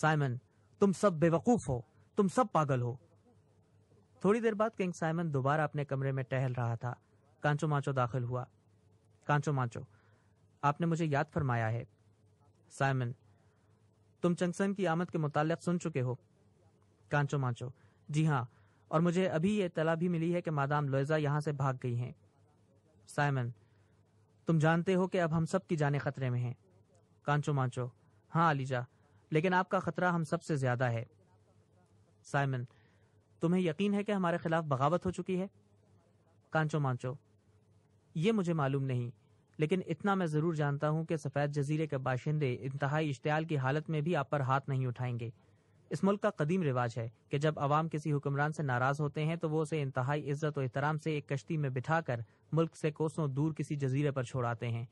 साइमन तुम सब बेवकूफ हो तुम सब पागल हो थोड़ी देर बाद किंग साइमन दोबारा अपने कमरे में टहल रहा था कांचो माचो दाखिल हुआ कांचो माचो आपने मुझे याद फरमाया है साइमन तुम चंगसन की आमद के मुतालिक सुन चुके हो कांचो मांचो जी हाँ और मुझे अभी यह तला भी मिली है कि मादाम लोयजा यहाँ से भाग गई हैं साइमन तुम जानते हो कि अब हम सब की जाने खतरे में हैं कांचो मांचो हाँ अलीजा लेकिन आपका खतरा हम सबसे ज्यादा है साइमन तुम्हें यकीन है कि हमारे खिलाफ बगावत हो चुकी है कांचो मांचो ये मुझे मालूम नहीं लेकिन इतना मैं जरूर जानता हूँ कि सफेद जजीरे के बाशिंदे इंतहाई इश्तियाल की हालत में भी आप पर हाथ नहीं उठाएंगे इस मुल्क का कदीम रिवाज है कि जब आवाम किसी हुक्मरान से नाराज होते हैं तो वो उसे इंतहाई इज्जत और एहतराम से एक कश्ती में बिठाकर मुल्क से कोसों दूर किसी जजीरे पर छोड़ाते हैं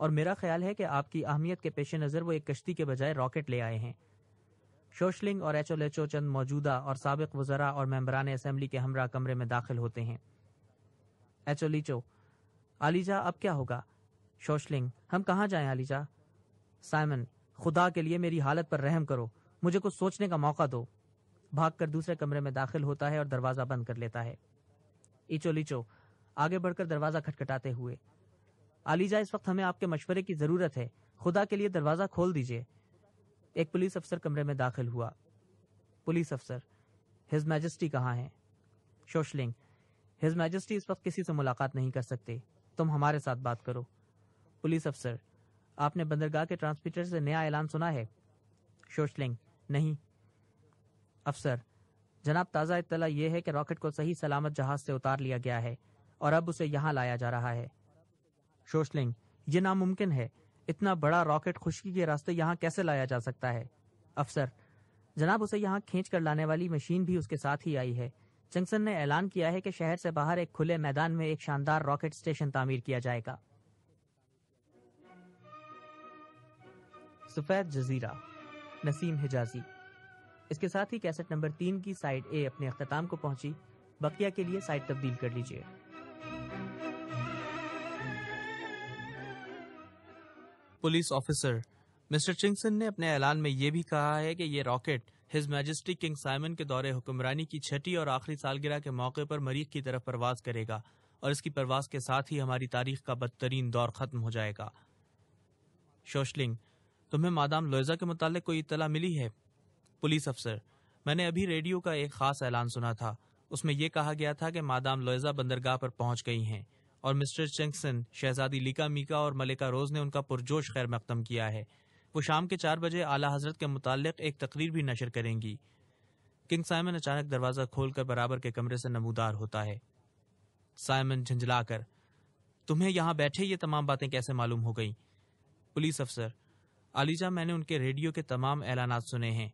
और मेरा ख्याल है कि आपकी अहमियत के पेश नज़र वो एक कश्ती के बजाय रॉकेट ले आए हैं शोशलिंग और एच एल चंद मौजूदा और सबक वजरा और मेम्बरान असम्बली के हमरा कमरे में दाखिल होते हैं एच ओ लीचो आलीजा अब क्या होगा शोशलिंग हम कहाँ जाए अलीजा साइमन खुदा के लिए मेरी हालत पर रहम करो मुझे कुछ सोचने का मौका दो भागकर दूसरे कमरे में दाखिल होता है और दरवाजा बंद कर लेता है इचो लिचो आगे बढ़कर दरवाजा खटखटाते हुए आलीजा इस वक्त हमें आपके मशवरे की जरूरत है खुदा के लिए दरवाजा खोल दीजिए एक पुलिस अफसर कमरे में दाखिल हुआ पुलिस अफसर हिज मैजेस्टी कहाँ हैं शोशलिंग हिज मैजेस्टी इस वक्त किसी से मुलाकात नहीं कर सकते तुम हमारे साथ बात करो पुलिस अफसर आपने बंदरगाह के ट्रांसमीटर से नया ऐलान सुना है शोशलिंग नहीं अफसर जनाब ताज़ा इतला यह है कि रॉकेट को सही सलामत जहाज से उतार लिया गया है और अब उसे यहाँ लाया जा रहा है शोशलिंग ये नामुमकिन है इतना बड़ा रॉकेट खुशकी के रास्ते यहाँ कैसे लाया जा सकता है अफसर जनाब उसे यहाँ खींच कर लाने वाली मशीन भी उसके साथ ही आई है जंक्सन ने ऐलान किया है कि शहर से बाहर एक खुले मैदान में एक शानदार रॉकेट स्टेशन तामीर किया जाएगा सफ़ेद जजीरा नसीम हिजाजी इसके साथ ही कैसेट नंबर तीन की साइड ए अपने अख्ताम को पहुंची बकिया के लिए साइड तब्दील कर लीजिए पुलिस ऑफिसर मिस्टर चिंगसन ने अपने ऐलान में यह भी कहा है कि यह rocket his majesty king Simon के दौरे हुक्मरानी की छठी और आखिरी सालगिरह के मौके पर मरीख की तरफ परवाज करेगा और इसकी परवाज के साथ ही हमारी तारीख का बदतरीन दौर खत्म हो जाएगा शोशलिंग तुम्हें मादाम लोयजा के मुतालिक कोई इतला मिली है पुलिस अफसर मैंने अभी रेडियो का एक खास ऐलान सुना था उसमें यह कहा गया था कि मादाम लोयजा बंदरगाह पर पहुंच गई हैं और मिस्टर चिंगसन शहजादी लिका मीका और मलिका रोज ने उनका पुरजोश खैर मकदम किया है वो शाम के चार बजे आला हजरत के मुतालिक एक तकरीर भी नशर करेंगी किंग साइमन अचानक दरवाजा खोलकर बराबर के कमरे से नमूदार होता है साइमन झंझला कर तुम्हें यहां बैठे ये तमाम बातें कैसे मालूम हो गई पुलिस अफसर अलीजा मैंने उनके रेडियो के तमाम ऐलान सुने हैं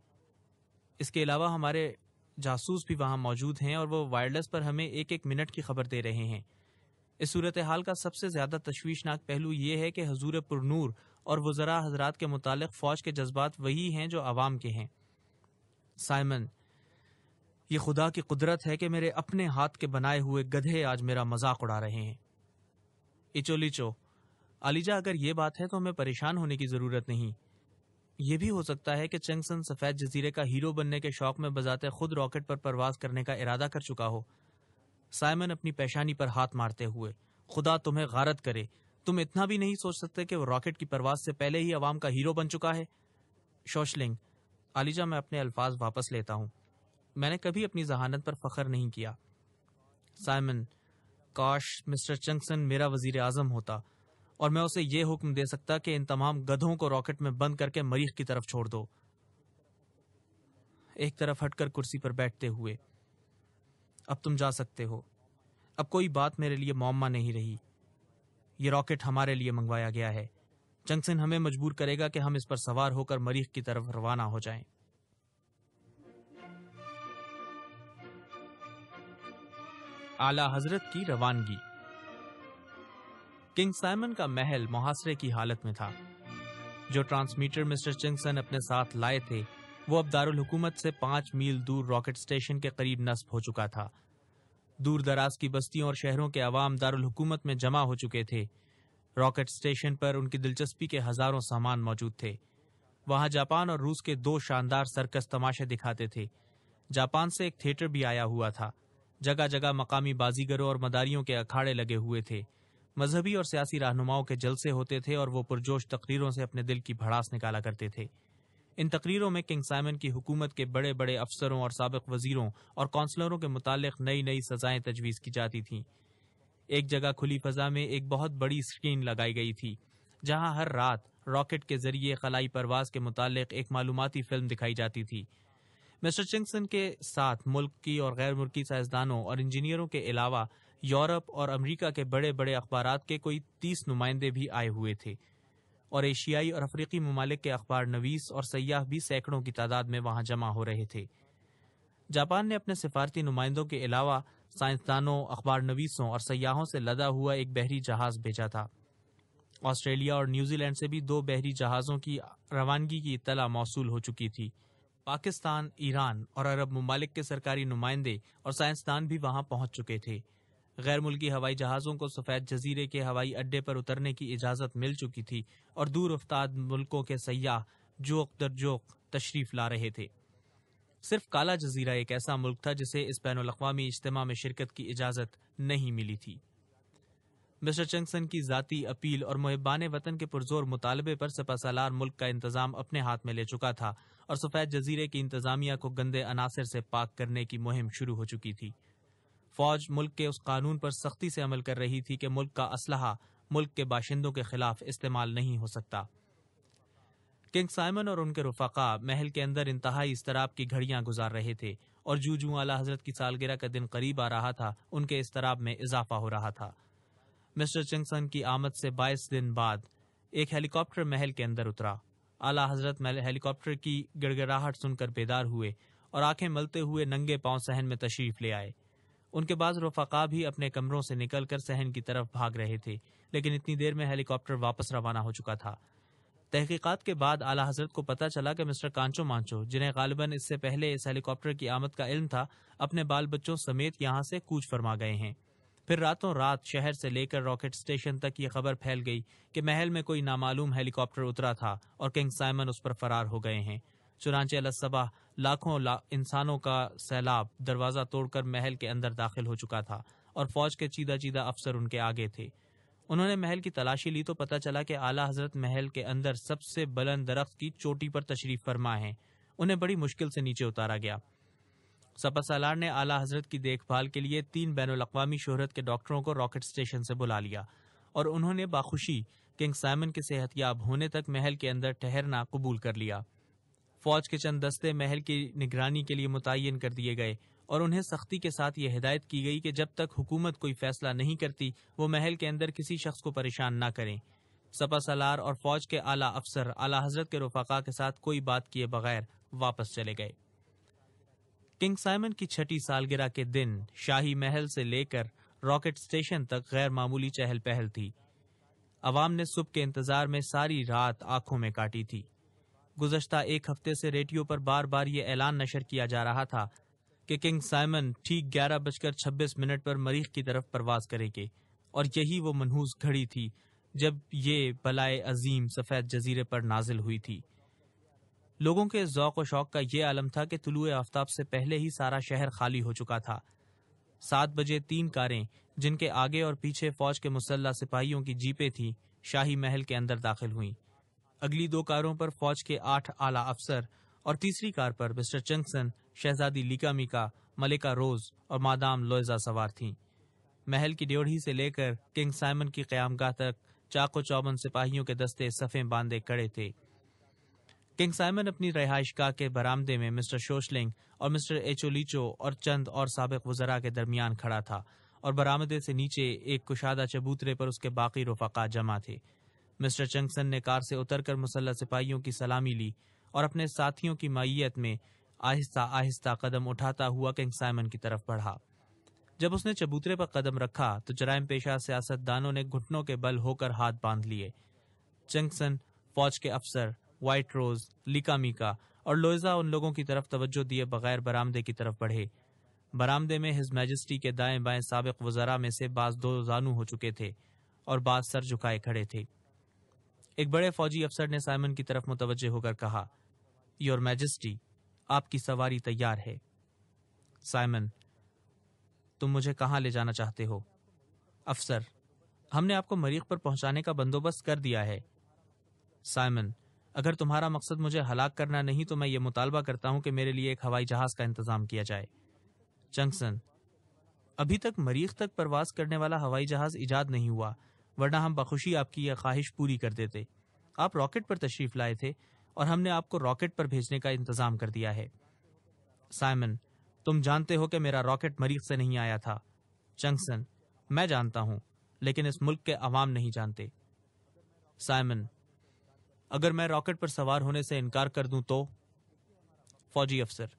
इसके अलावा हमारे जासूस भी वहाँ मौजूद हैं और वो वायरलेस पर हमें एक एक मिनट की खबर दे रहे हैं इस सूरत हाल का सबसे ज़्यादा तशवीशनाक पहलू ये है कि हजूर पुरनूर और वज़रा हजरात के मुतालिक फ़ौज के जज्बात वही हैं जो आवाम के हैं साइमन ये खुदा की कुदरत है कि मेरे अपने हाथ के बनाए हुए गधे आज मेरा मजाक उड़ा रहे हैं इचोलिचो अलीजा अगर ये बात है तो हमें परेशान होने की ज़रूरत नहीं ये भी हो सकता है कि चंगसन सफ़ेद जजीरे का हीरो बनने के शौक में बजाते खुद रॉकेट पर परवाज करने का इरादा कर चुका हो साइमन अपनी पेशानी पर हाथ मारते हुए खुदा तुम्हें गारत करे तुम इतना भी नहीं सोच सकते कि वो रॉकेट की परवाज से पहले ही अवाम का हीरो बन चुका है शोशलिंग आलिजा मैं अपने अल्फाज वापस लेता हूँ मैंने कभी अपनी जहानत पर फख्र नहीं किया साइमन काश मिस्टर चंगसन मेरा वजीर आजम होता और मैं उसे यह हुक्म दे सकता कि इन तमाम गधों को रॉकेट में बंद करके मरीख की तरफ छोड़ दो एक तरफ हटकर कुर्सी पर बैठते हुए अब तुम जा सकते हो अब कोई बात मेरे लिए मोम्मा नहीं रही ये रॉकेट हमारे लिए मंगवाया गया है जंक्सन हमें मजबूर करेगा कि हम इस पर सवार होकर मरीख की तरफ रवाना हो जाएं। आला हजरत की रवानगी किंग साइमन का महल मुहासरे की हालत में था जो ट्रांसमीटर मिस्टर चिंगसन अपने साथ लाए थे वो अब दारुल हुकूमत से पांच मील दूर रॉकेट स्टेशन के करीब नस्ब हो चुका था दूर दराज की बस्तियों और शहरों के अवाम दारुल हुकूमत में जमा हो चुके थे रॉकेट स्टेशन पर उनकी दिलचस्पी के हजारों सामान मौजूद थे वहां जापान और रूस के दो शानदार सर्कस तमाशे दिखाते थे जापान से एक थिएटर भी आया हुआ था जगह जगह मकामी बाजीगरों और मदारियों के अखाड़े लगे हुए थे मजहबी और सियासी रहनुमाओं के जलसे होते थे और वो पुरजोश तकरीरों से अपने दिल की भड़ास निकाला करते थे इन तकरीरों में किंग साइमन की हुकूमत के बड़े बड़े अफसरों और सबक वजीरों और कौंसलरों के मुतालिक नई नई सजाएं तजवीज़ की जाती थीं एक जगह खुली फजा में एक बहुत बड़ी स्क्रीन लगाई गई थी जहां हर रात रॉकेट के जरिए खलाई परवाज के मुतालिक एक मालूमती फिल्म दिखाई जाती थी मिस्टर चिंगसन के साथ मुल्क की और गैर मुल्की साइंसदानों और इंजीनियरों के अलावा यूरोप और अमेरिका के बड़े बड़े अखबार के कोई तीस नुमाइंदे भी आए हुए थे और एशियाई और अफ्रीकी ममालिक के अखबार नवीस और सयाह भी सैकड़ों की तादाद में वहां जमा हो रहे थे जापान ने अपने सिफारती नुमाइंदों के अलावा साइंसदानों अखबार नवीसों और सयाहों से लदा हुआ एक बहरी जहाज भेजा था ऑस्ट्रेलिया और न्यूजीलैंड से भी दो बहरी जहाज़ों की रवानगी की इतला मौसू हो चुकी थी पाकिस्तान ईरान और अरब ममालिक के सरकारी नुमाइंदे और साइंसदान भी वहां पहुंच चुके थे गैर मुल्की हवाई जहाज़ों को सफ़ेद जजीरे के हवाई अड्डे पर उतरने की इजाज़त मिल चुकी थी और दूर उफ्ताद मुल्कों के सयाह जोक दर जोक तशरीफ ला रहे थे सिर्फ काला जजीरा एक ऐसा मुल्क था जिसे इस बैन अवी इज्तम में शिरकत की इजाज़त नहीं मिली थी मिस्टर चंगसन की ज़ाती अपील और मुहबान वतन के पुरजोर मुतालबे पर सपासालार मुल्क का इंतजाम अपने हाथ में ले चुका था और सफ़ेद जजीरे की इंतजामिया को गंदे अनासर से पाक करने की मुहिम शुरू हो चुकी थी फौज मुल्क के उस कानून पर सख्ती से अमल कर रही थी कि मुल्क का असलहा मुल्क के बाशिंदों के खिलाफ इस्तेमाल नहीं हो सकता किंग साइमन और उनके रुफाका महल के अंदर इंतहाई इसतराब की घड़ियां गुजार रहे थे और जू जू आला हजरत की सालगिरह का दिन करीब आ रहा था उनके इसतराब में इजाफा हो रहा था मिस्टर चिंगसन की आमद से बाईस दिन बाद एक हेलीकॉप्टर महल के अंदर उतरा आला हजरत हेलीकॉप्टर की गड़गड़ाहट सुनकर बेदार हुए और आंखें मलते हुए नंगे पांव सहन में तशरीफ ले आए उनके बाद रफाका भी अपने कमरों से निकलकर सहन की तरफ भाग रहे थे लेकिन इतनी देर में हेलीकॉप्टर वापस रवाना हो चुका था तहकीकात के बाद आला हजरत को पता चला कि मिस्टर कांचो मांचो जिन्हें गालिबा इससे पहले इस हेलीकॉप्टर की आमद का इल्म था अपने बाल बच्चों समेत यहाँ से कूच फरमा गए हैं फिर रातों रात शहर से लेकर रॉकेट स्टेशन तक ये खबर फैल गई कि महल में कोई नामालूम हेलीकॉप्टर उतरा था और किंग साइमन उस पर फरार हो गए हैं चुनाचे अलसबा लाखों ला, इंसानों का सैलाब दरवाज़ा तोड़कर महल के अंदर दाखिल हो चुका था और फौज के चीदा चीदा अफसर उनके आगे थे उन्होंने महल की तलाशी ली तो पता चला कि आला हजरत महल के अंदर सबसे बुलंद दरख्त की चोटी पर तशरीफ फरमा है उन्हें बड़ी मुश्किल से नीचे उतारा गया सपा सालार ने आला हजरत की देखभाल के लिए तीन बैन अवी शहरत के डॉक्टरों को रॉकेट स्टेशन से बुला लिया और उन्होंने बाखुशी किंग साइमन के सेहतयाब होने तक महल के अंदर ठहरना कबूल कर लिया फौज के चंद दस्ते महल की निगरानी के लिए मुतन कर दिए गए और उन्हें सख्ती के साथ ये हिदायत की गई कि जब तक हुकूमत कोई फैसला नहीं करती वो महल के अंदर किसी शख्स को परेशान ना करें सपा सलार और फौज के आला अफसर आला हजरत के रफाका के साथ कोई बात किए बगैर वापस चले गए किंग साइमन की छठी सालगिरह के दिन शाही महल से लेकर रॉकेट स्टेशन तक गैर मामूली चहल पहल थी अवाम ने सुबह के इंतजार में सारी रात आंखों में काटी थी गुजशत एक हफ्ते से रेडियो पर बार बार ये ऐलान नशर किया जा रहा था कि किंग साइमन ठीक ग्यारह बजकर छब्बीस मिनट पर मरीख की तरफ परवाज करेंगे और यही वो मनहूस घड़ी थी जब ये बलाए अजीम सफ़ेद जजीरे पर नाजिल हुई थी लोगों के ओक़ व शौक का ये आलम था कि तुलु आफ्ताब से पहले ही सारा शहर खाली हो चुका था सात बजे तीन कारें जिनके आगे और पीछे फौज के मुसल्ला सिपाहियों की जीपें थीं शाही महल के अंदर दाखिल हुईं अगली दो कारों पर फौज के आठ आला अफसर और तीसरी कार पर मिस्टर चंगसन शहजादी मिका मलिका रोज और मादाम लोयजा सवार थीं महल की ड्योढ़ी से लेकर किंग साइमन की क्यामगाह तक चाको चौबन सिपाहियों के दस्ते सफ़े बांधे खड़े थे किंग साइमन अपनी रहायशगाह के बरामदे में मिस्टर शोशलिंग और मिस्टर एचोलीचो और चंद और सबक वजरा के दरमियान खड़ा था और बरामदे से नीचे एक कुशादा चबूतरे पर उसके बाकी रुफका जमा थे मिस्टर चंगसन ने कार से उतरकर मुसल सिपाहियों की सलामी ली और अपने साथियों की माइत में आहिस्ता आहिस्ता कदम उठाता हुआ किंग साइमन की तरफ बढ़ा जब उसने चबूतरे पर कदम रखा तो जराइम पेशा सियासतदानों ने घुटनों के बल होकर हाथ बांध लिए चंगसन फौज के अफसर वाइट रोज लिका मीका और लोयजा उन लोगों की तरफ तोज्जो दिए बगैर बरामदे की तरफ बढ़े बरामदे में हिज मैजिस्ट्री के दाएं बाएं सबक वजरा में से बाज दो जानू हो चुके थे और बाज सर झुकाए खड़े थे एक बड़े फौजी अफसर ने साइमन की तरफ मुतवजे होकर कहा योर मैजेस्टी आपकी सवारी तैयार है साइमन तुम मुझे कहां ले जाना चाहते हो अफसर हमने आपको मरीख पर पहुंचाने का बंदोबस्त कर दिया है साइमन अगर तुम्हारा मकसद मुझे हलाक करना नहीं तो मैं ये मुतालबा करता हूं कि मेरे लिए एक हवाई जहाज का इंतजाम किया जाए चंगसन अभी तक मरीख तक प्रवास करने वाला हवाई जहाज ईजाद नहीं हुआ वरना हम बखुशी आपकी यह ख्वाहिश पूरी कर देते आप रॉकेट पर तशरीफ लाए थे और हमने आपको रॉकेट पर भेजने का इंतजाम कर दिया है साइमन तुम जानते हो कि मेरा रॉकेट मरीज से नहीं आया था चंगसन मैं जानता हूं लेकिन इस मुल्क के अवाम नहीं जानते साइमन अगर मैं रॉकेट पर सवार होने से इनकार कर दूं तो फौजी अफसर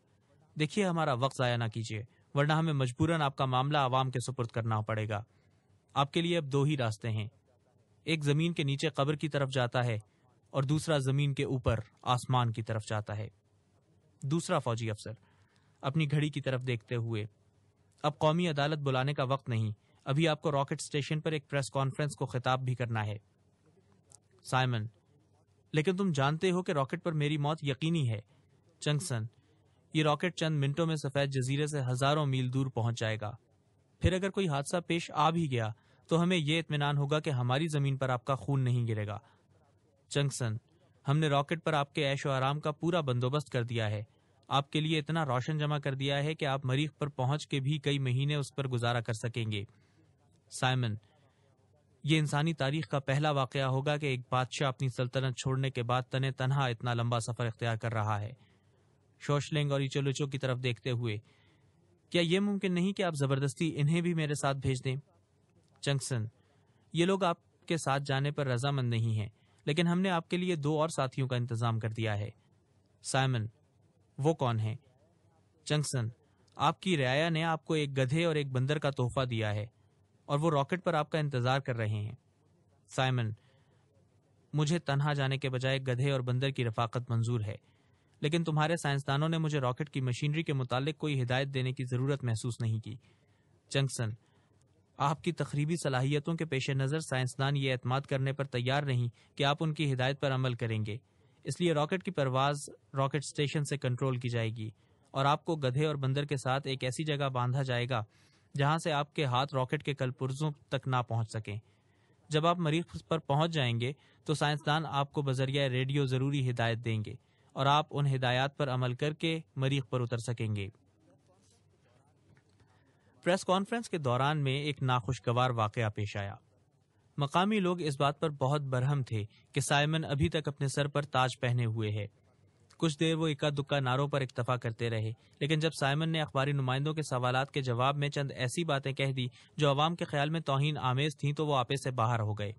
देखिए हमारा वक्त ज़ाया ना कीजिए वरना हमें मजबूरन आपका मामला आवाम के सुपुर्द करना पड़ेगा आपके लिए अब दो ही रास्ते हैं एक जमीन के नीचे कब्र की तरफ जाता है और दूसरा जमीन के ऊपर आसमान की तरफ जाता है दूसरा फौजी अफसर अपनी घड़ी की तरफ देखते हुए अब कौमी अदालत बुलाने का वक्त नहीं अभी आपको रॉकेट स्टेशन पर एक प्रेस कॉन्फ्रेंस को खिताब भी करना है साइमन लेकिन तुम जानते हो कि रॉकेट पर मेरी मौत यकीनी है चंगसन ये रॉकेट चंद मिनटों में सफेद जजीरे से हजारों मील दूर पहुंच जाएगा फिर अगर कोई हादसा पेश आ भी गया तो हमें यह इतमान होगा कि हमारी ज़मीन पर आपका खून नहीं गिरेगा चंगसन हमने रॉकेट पर आपके ऐश आराम का पूरा बंदोबस्त कर दिया है आपके लिए इतना रोशन जमा कर दिया है कि आप मरीख पर पहुंच के भी कई महीने उस पर गुजारा कर सकेंगे साइमन ये इंसानी तारीख का पहला वाक़ होगा कि एक बादशाह अपनी सल्तनत छोड़ने के बाद तने तनहा इतना लंबा सफ़र इख्तियार कर रहा है शोशलिंग और इचोलुचो की तरफ देखते हुए क्या यह मुमकिन नहीं कि आप ज़बरदस्ती इन्हें भी मेरे साथ भेज दें जंक्सन ये लोग आपके साथ जाने पर रजामंद नहीं हैं लेकिन हमने आपके लिए दो और साथियों का इंतजाम कर दिया है साइमन वो कौन है जंक्सन आपकी रियाया ने आपको एक गधे और एक बंदर का तोहफा दिया है और वो रॉकेट पर आपका इंतजार कर रहे हैं साइमन मुझे तनहा जाने के बजाय गधे और बंदर की रफाकत मंजूर है लेकिन तुम्हारे साइंसदानों ने मुझे रॉकेट की मशीनरी के मुतालिक कोई हिदायत देने की ज़रूरत महसूस नहीं की जंक्सन आपकी तकरीबी सलाहियतों के पेश नज़र साइंसदान ये अतमाद करने पर तैयार नहीं कि आप उनकी हिदायत पर अमल करेंगे इसलिए रॉकेट की परवाज रॉकेट स्टेशन से कंट्रोल की जाएगी और आपको गधे और बंदर के साथ एक ऐसी जगह बांधा जाएगा जहां से आपके हाथ रॉकेट के कलपुर्जों तक ना पहुंच सकें जब आप मरीख पर पहुंच जाएंगे तो साइंसदान आपको बजरिया रेडियो ज़रूरी हिदायत देंगे और आप उन हिदायत पर अमल करके मरीख पर उतर सकेंगे प्रेस कॉन्फ्रेंस के दौरान में एक नाखुशगवार वाक़ पेश आया मकामी लोग इस बात पर बहुत बरहम थे कि साइमन अभी तक अपने सर पर ताज पहने हुए है कुछ देर वो इक्का दुक्का नारों पर इक्तफा करते रहे लेकिन जब साइमन ने अखबारी नुमाइंदों के सवाल के जवाब में चंद ऐसी बातें कह दी जो अवाम के ख्याल में तोहन आमेज थी तो वो आपे से बाहर हो गए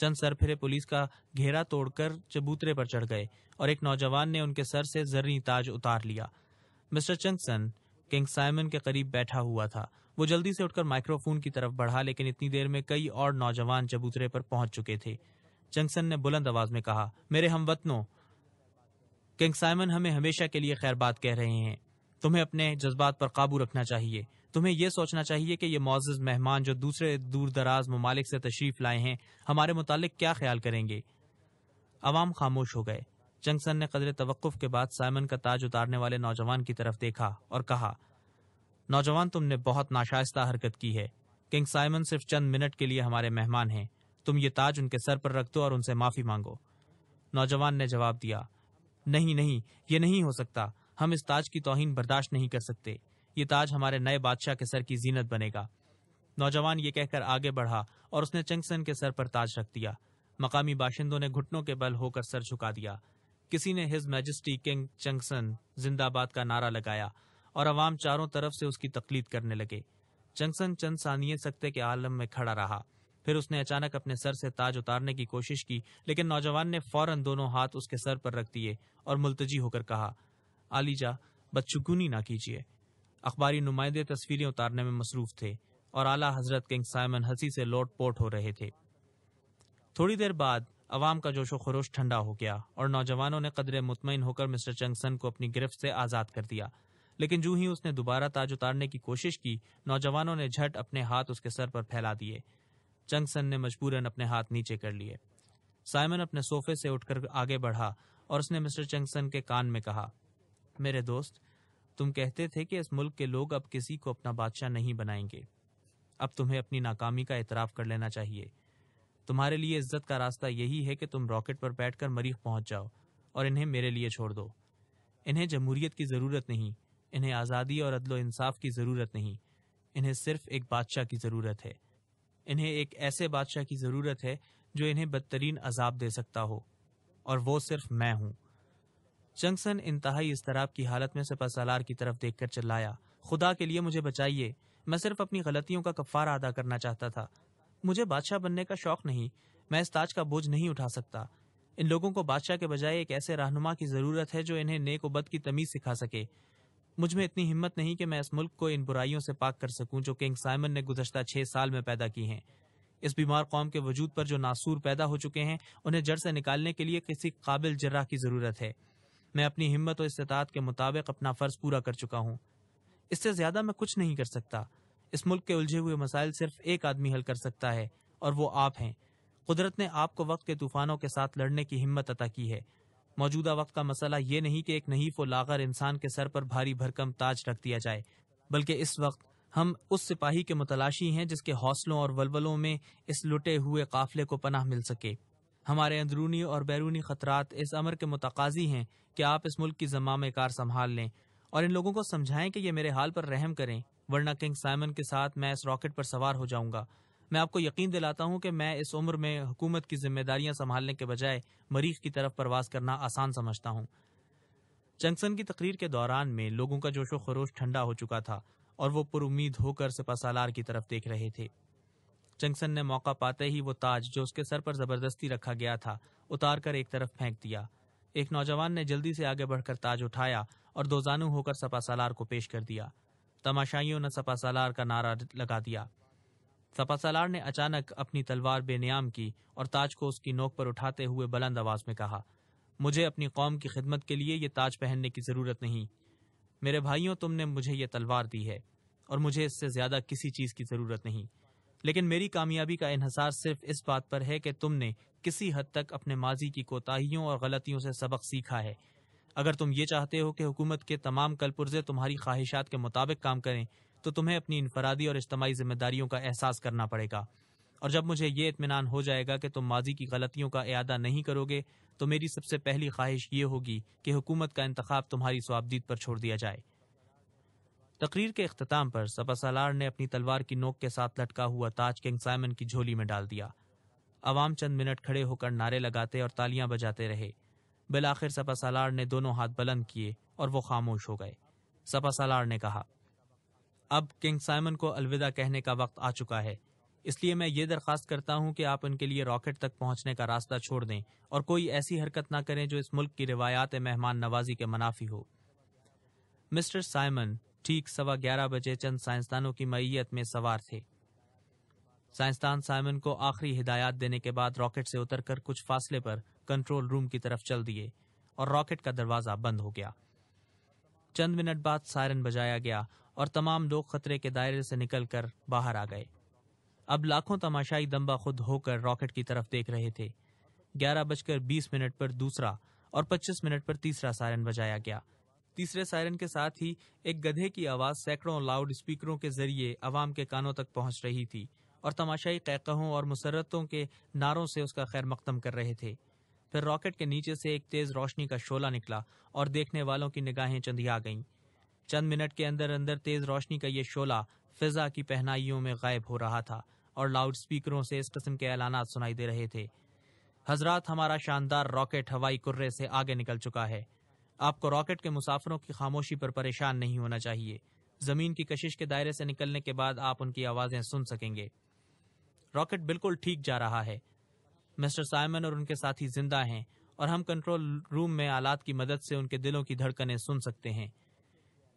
चंद सर फिरे पुलिस का घेरा तोड़कर चबूतरे पर चढ़ गए और एक नौजवान ने उनके सर से जर्री ताज उतार लिया मिस्टर चंगसन किंग साइमन के करीब बैठा हुआ था वो जल्दी से उठकर माइक्रोफोन की तरफ बढ़ा लेकिन इतनी देर में कई और नौजवान चबूतरे पर पहुंच चुके थे जंक्सन ने बुलंद आवाज में कहा मेरे हम वतनों किंग साइमन हमें हमेशा के लिए खैर बात कह रहे हैं तुम्हें अपने जज्बात पर काबू रखना चाहिए तुम्हें यह सोचना चाहिए कि ये मोज़ मेहमान जो दूसरे दूर दराज ममालिक से तशरीफ लाए हैं हमारे मुतालिक क्या ख्याल करेंगे अवाम खामोश हो गए जंक्सन ने कदर तवक्फ के बाद साइमन का ताज उतारने वाले नौजवान की तरफ देखा और कहा नौजवान तुमने बहुत नाशाइस्ता हरकत की है किंग साइमन सिर्फ चंद मिनट के लिए हमारे मेहमान हैं तुम ये ताज उनके सर पर रख दो और उनसे माफी मांगो नौजवान ने जवाब दिया नहीं नहीं ये नहीं हो सकता हम इस ताज की तोहिन बर्दाश्त नहीं कर सकते ये ताज हमारे नए बादशाह के सर की जीनत बनेगा नौजवान ये कहकर आगे बढ़ा और उसने चंगसन के सर पर ताज रख दिया मकामी बाशिंदों ने घुटनों के बल होकर सर झुका दिया किसी ने हिज मैजेस्टी किंग चंगसन जिंदाबाद का नारा लगाया और अवाम चारों तरफ से उसकी तकलीद करने लगे चंगसन चंद सानिए सकते के आलम में खड़ा रहा फिर उसने अचानक अपने सर से ताज उतारने की कोशिश की लेकिन नौजवान ने फौरन दोनों हाथ उसके सर पर रख दिए और मुलतजी होकर कहा आलीजा बदचुकुनी ना कीजिए अखबारी नुमाइंदे तस्वीरें उतारने में मसरूफ थे और आला हजरत किंग साइमन हंसी से लोट पोट हो रहे थे थोड़ी देर बाद अवाम का जोशो खरोश ठंडा हो गया और नौजवानों ने कदर मुतमिन होकर मिस्टर चंगसन को अपनी गिरफ्त से आज़ाद कर दिया लेकिन जू ही उसने दोबारा ताज उतारने की कोशिश की नौजवानों ने झट अपने हाथ उसके सर पर फैला दिए चंगसन ने मजबूरन अपने हाथ नीचे कर लिए साइमन अपने सोफे से उठकर आगे बढ़ा और उसने मिस्टर चंगसन के कान में कहा मेरे दोस्त तुम कहते थे कि इस मुल्क के लोग अब किसी को अपना बादशाह नहीं बनाएंगे अब तुम्हें अपनी नाकामी का इतराफ़ कर लेना चाहिए तुम्हारे लिए इज्जत का रास्ता यही है कि तुम रॉकेट पर बैठकर मरीख पहुंच जाओ और इन्हें मेरे लिए छोड़ दो इन्हें जमहूरियत की ज़रूरत नहीं इन्हें आज़ादी और अदलो इंसाफ की ज़रूरत नहीं इन्हें सिर्फ एक बादशाह की ज़रूरत है इन्हें एक ऐसे बादशाह की ज़रूरत है जो इन्हें बदतरीन अजाब दे सकता हो और वो सिर्फ मैं हूँ जंगसन इंतहाई इसतराब की हालत में सिपा सलार की तरफ देखकर चिल्लाया खुदा के लिए मुझे बचाइए मैं सिर्फ अपनी गलतियों का कफारा अदा करना चाहता था मुझे बादशाह बनने का शौक नहीं मैं इस ताज का बोझ नहीं उठा सकता इन लोगों को बादशाह के बजाय एक ऐसे रहनुमा की ज़रूरत है जो इन्हें नेक बद की तमीज़ सिखा सके मुझ में इतनी हिम्मत नहीं कि मैं इस मुल्क को इन बुराइयों से पाक कर सकूं जो किंग साइमन ने गुजशत छह साल में पैदा की हैं इस बीमार कौम के वजूद पर जो नासूर पैदा हो चुके हैं उन्हें जड़ से निकालने के लिए किसी काबिल जर्रा की ज़रूरत है मैं अपनी हिम्मत और इस्तात के मुताबिक अपना फ़र्ज पूरा कर चुका हूँ इससे ज़्यादा मैं कुछ नहीं कर सकता इस मुल्क के उलझे हुए मसाइल सिर्फ एक आदमी हल कर सकता है और वो आप हैं कुदरत ने आपको वक्त के तूफानों के साथ लड़ने की हिम्मत अता की है मौजूदा वक्त का मसला ये नहीं कि एक नहीफ व लागर इंसान के सर पर भारी भरकम ताज रख दिया जाए बल्कि इस वक्त हम उस सिपाही के मुतलाशी हैं जिसके हौसलों और वलवलों में इस लुटे हुए काफिले को पनाह मिल सके हमारे अंदरूनी और बैरूनी खतरात इस अमर के मुतकाजी हैं कि आप इस मुल्क की में कार संभाल लें और इन लोगों को समझाएं कि ये मेरे हाल पर रहम करें वरना किंग साइमन के साथ मैं इस रॉकेट पर सवार हो जाऊंगा मैं आपको यकीन दिलाता हूँ कि मैं इस उम्र में हुकूमत की जिम्मेदारियां संभालने के बजाय मरीज की तरफ प्रवास करना आसान समझता हूँ जंक्सन की तकरीर के दौरान में लोगों का जोशो खरोश ठंडा हो चुका था और वो पुरुद होकर सिपा सालार की तरफ देख रहे थे जंक्सन ने मौका पाते ही वो ताज जो उसके सर पर जबरदस्ती रखा गया था उतार कर एक तरफ फेंक दिया एक नौजवान ने जल्दी से आगे बढ़कर ताज उठाया और दो जानू होकर सपा सालार को पेश कर दिया तमाशाइयों ने सपा सालार का नारा लगा दिया सपासालार ने अचानक अपनी तलवार बेनियाम की और ताज को उसकी नोक पर उठाते हुए बुलंद आवाज में कहा मुझे अपनी कौम की खिदमत के लिए यह ताज पहनने की ज़रूरत नहीं मेरे भाइयों तुमने मुझे यह तलवार दी है और मुझे इससे ज़्यादा किसी चीज़ की ज़रूरत नहीं लेकिन मेरी कामयाबी का इहसार सिर्फ इस बात पर है कि तुमने किसी हद तक अपने माजी की कोताहियों और गलतियों से सबक सीखा है अगर तुम ये चाहते हो कि हुकूमत के तमाम कलपुर्जे तुम्हारी ख्वाहिशात के मुताबिक काम करें तो तुम्हें अपनी इनफरादी और इज्तमी जिम्मेदारियों का एहसास करना पड़ेगा और जब मुझे ये इतमान हो जाएगा कि तुम माजी की गलतियों का अदा नहीं करोगे तो मेरी सबसे पहली ख्वाहिश ये होगी कि हुकूमत का इंतखा तुम्हारी स्वाबदीद पर छोड़ दिया जाए तकरीर के अख्ताम पर सपा सलार ने अपनी तलवार की नोक के साथ लटका हुआ ताज किंग साइमन की झोली में डाल दिया अवाम चंद मिनट खड़े होकर नारे लगाते और तालियां बजाते रहे बिलाखिर सपा सालार ने दोनों हाथ बुलंद किए और वो खामोश हो गए सपा सालार ने कहा अब किंग साइमन को अलविदा कहने का वक्त आ चुका है इसलिए मैं ये दरख्वास्त करता हूँ कि आप उनके लिए रॉकेट तक पहुँचने का रास्ता छोड़ दें और कोई ऐसी हरकत ना करें जो इस मुल्क की रिवायात मेहमान नवाजी के मुनाफी हो मिस्टर साइमन ठीक सवा ग्यारह बजे चंद साइंसदानों की मैयत में सवार थे साइंसदान साइमन को आखिरी हिदायत देने के बाद रॉकेट से उतरकर कुछ फासले पर कंट्रोल रूम की तरफ चल दिए और रॉकेट का दरवाजा बंद हो गया चंद मिनट बाद सायरन बजाया गया और तमाम लोग खतरे के दायरे से निकलकर बाहर आ गए अब लाखों तमाशाई दम्बा खुद होकर रॉकेट की तरफ देख रहे थे ग्यारह बजकर बीस मिनट पर दूसरा और पच्चीस मिनट पर तीसरा सायरन बजाया गया तीसरे सायरन के साथ ही एक गधे की आवाज सैकड़ों लाउड स्पीकरों के जरिए अवाम के कानों तक पहुंच रही थी और तमाशाई कैकहों और मुसरतों के नारों से उसका खैर मकदम कर रहे थे फिर रॉकेट के नीचे से एक तेज रोशनी का शोला निकला और देखने वालों की निगाहें चंदिया गईं चंद मिनट के अंदर अंदर तेज रोशनी का ये शोला फिजा की पहनाइयों में गायब हो रहा था और लाउड स्पीकरों से इस किस्म के ऐलान सुनाई दे रहे थे हजरात हमारा शानदार रॉकेट हवाई कुर्रे से आगे निकल चुका है आपको रॉकेट के मुसाफरों की खामोशी पर परेशान नहीं होना चाहिए जमीन की कशिश के दायरे से निकलने के बाद आप उनकी आवाजें सुन सकेंगे रॉकेट बिल्कुल ठीक जा रहा है मिस्टर साइमन और उनके साथी जिंदा हैं और हम कंट्रोल रूम में आलात की मदद से उनके दिलों की धड़कनें सुन सकते हैं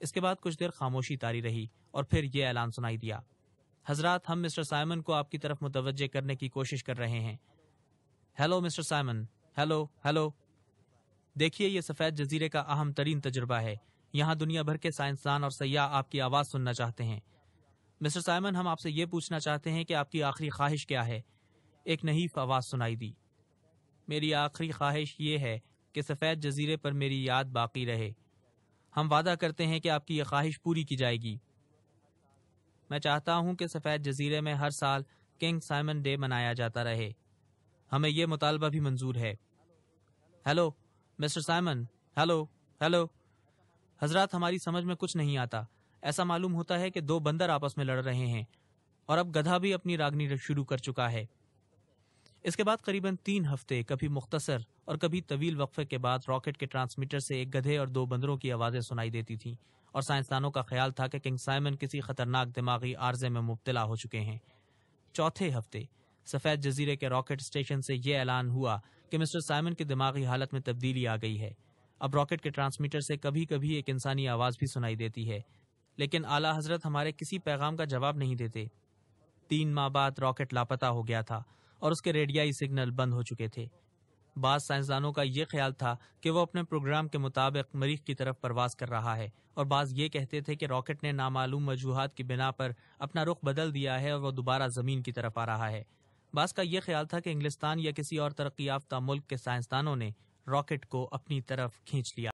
इसके बाद कुछ देर खामोशी तारी रही और फिर यह ऐलान सुनाई दिया हजरात हम मिस्टर साइमन को आपकी तरफ मुतवजे करने की कोशिश कर रहे हैं hello mister Simon hello hello देखिए ये सफ़ेद जजीरे का अहम तरीन तजुर्बा है यहाँ दुनिया भर के साइंसदान और सयाह आपकी आवाज़ सुनना चाहते हैं मिस्टर साइमन हम आपसे यह पूछना चाहते हैं कि आपकी आखिरी ख्वाहिश क्या है एक नहीफ आवाज़ सुनाई दी मेरी आखिरी ख्वाहिश यह है कि सफ़ेद जजीरे पर मेरी याद बाकी रहे हम वादा करते हैं कि आपकी यह ख्वाहिश पूरी की जाएगी मैं चाहता हूं कि सफ़ेद जजीरे में हर साल किंग साइमन डे मनाया जाता रहे हमें यह मुतालबा भी मंजूर है hello mister Simon hello hello हजरत हमारी समझ में कुछ नहीं आता ऐसा मालूम होता है कि दो बंदर आपस में लड़ रहे हैं और अब गधा भी अपनी रागनी शुरू कर चुका है इसके बाद करीबन तीन हफ्ते कभी मुख्तसर और कभी तवील वक्फे के बाद रॉकेट के ट्रांसमीटर से एक गधे और दो बंदरों की आवाज़ें सुनाई देती थीं और साइंसदानों का ख्याल था कि किंग साइमन किसी खतरनाक दिमागी आर्जे में मुबतला हो चुके हैं चौथे हफ्ते सफ़ेद जजीरे के रॉकेट स्टेशन से यह ऐलान हुआ कि मिस्टर साइमन की दिमागी हालत में तब्दीली आ गई है अब रॉकेट के ट्रांसमीटर से कभी कभी एक इंसानी आवाज़ भी सुनाई देती है लेकिन आला हजरत हमारे किसी पैगाम का जवाब नहीं देते तीन माह बाद रॉकेट लापता हो गया था और उसके रेडियाई सिग्नल बंद हो चुके थे बाद साइंसदानों का यह ख्याल था कि वह अपने प्रोग्राम के मुताबिक मरीख की तरफ परवाज कर रहा है और बाज ये कहते थे कि रॉकेट ने नामालूम वजूहत की बिना पर अपना रुख बदल दिया है और वह दोबारा ज़मीन की तरफ आ रहा है बास का यह ख्याल था कि इंग्लिस्तान या किसी और तरक्की याफ्ता मुल्क के साइंसदानों ने रॉकेट को अपनी तरफ खींच लिया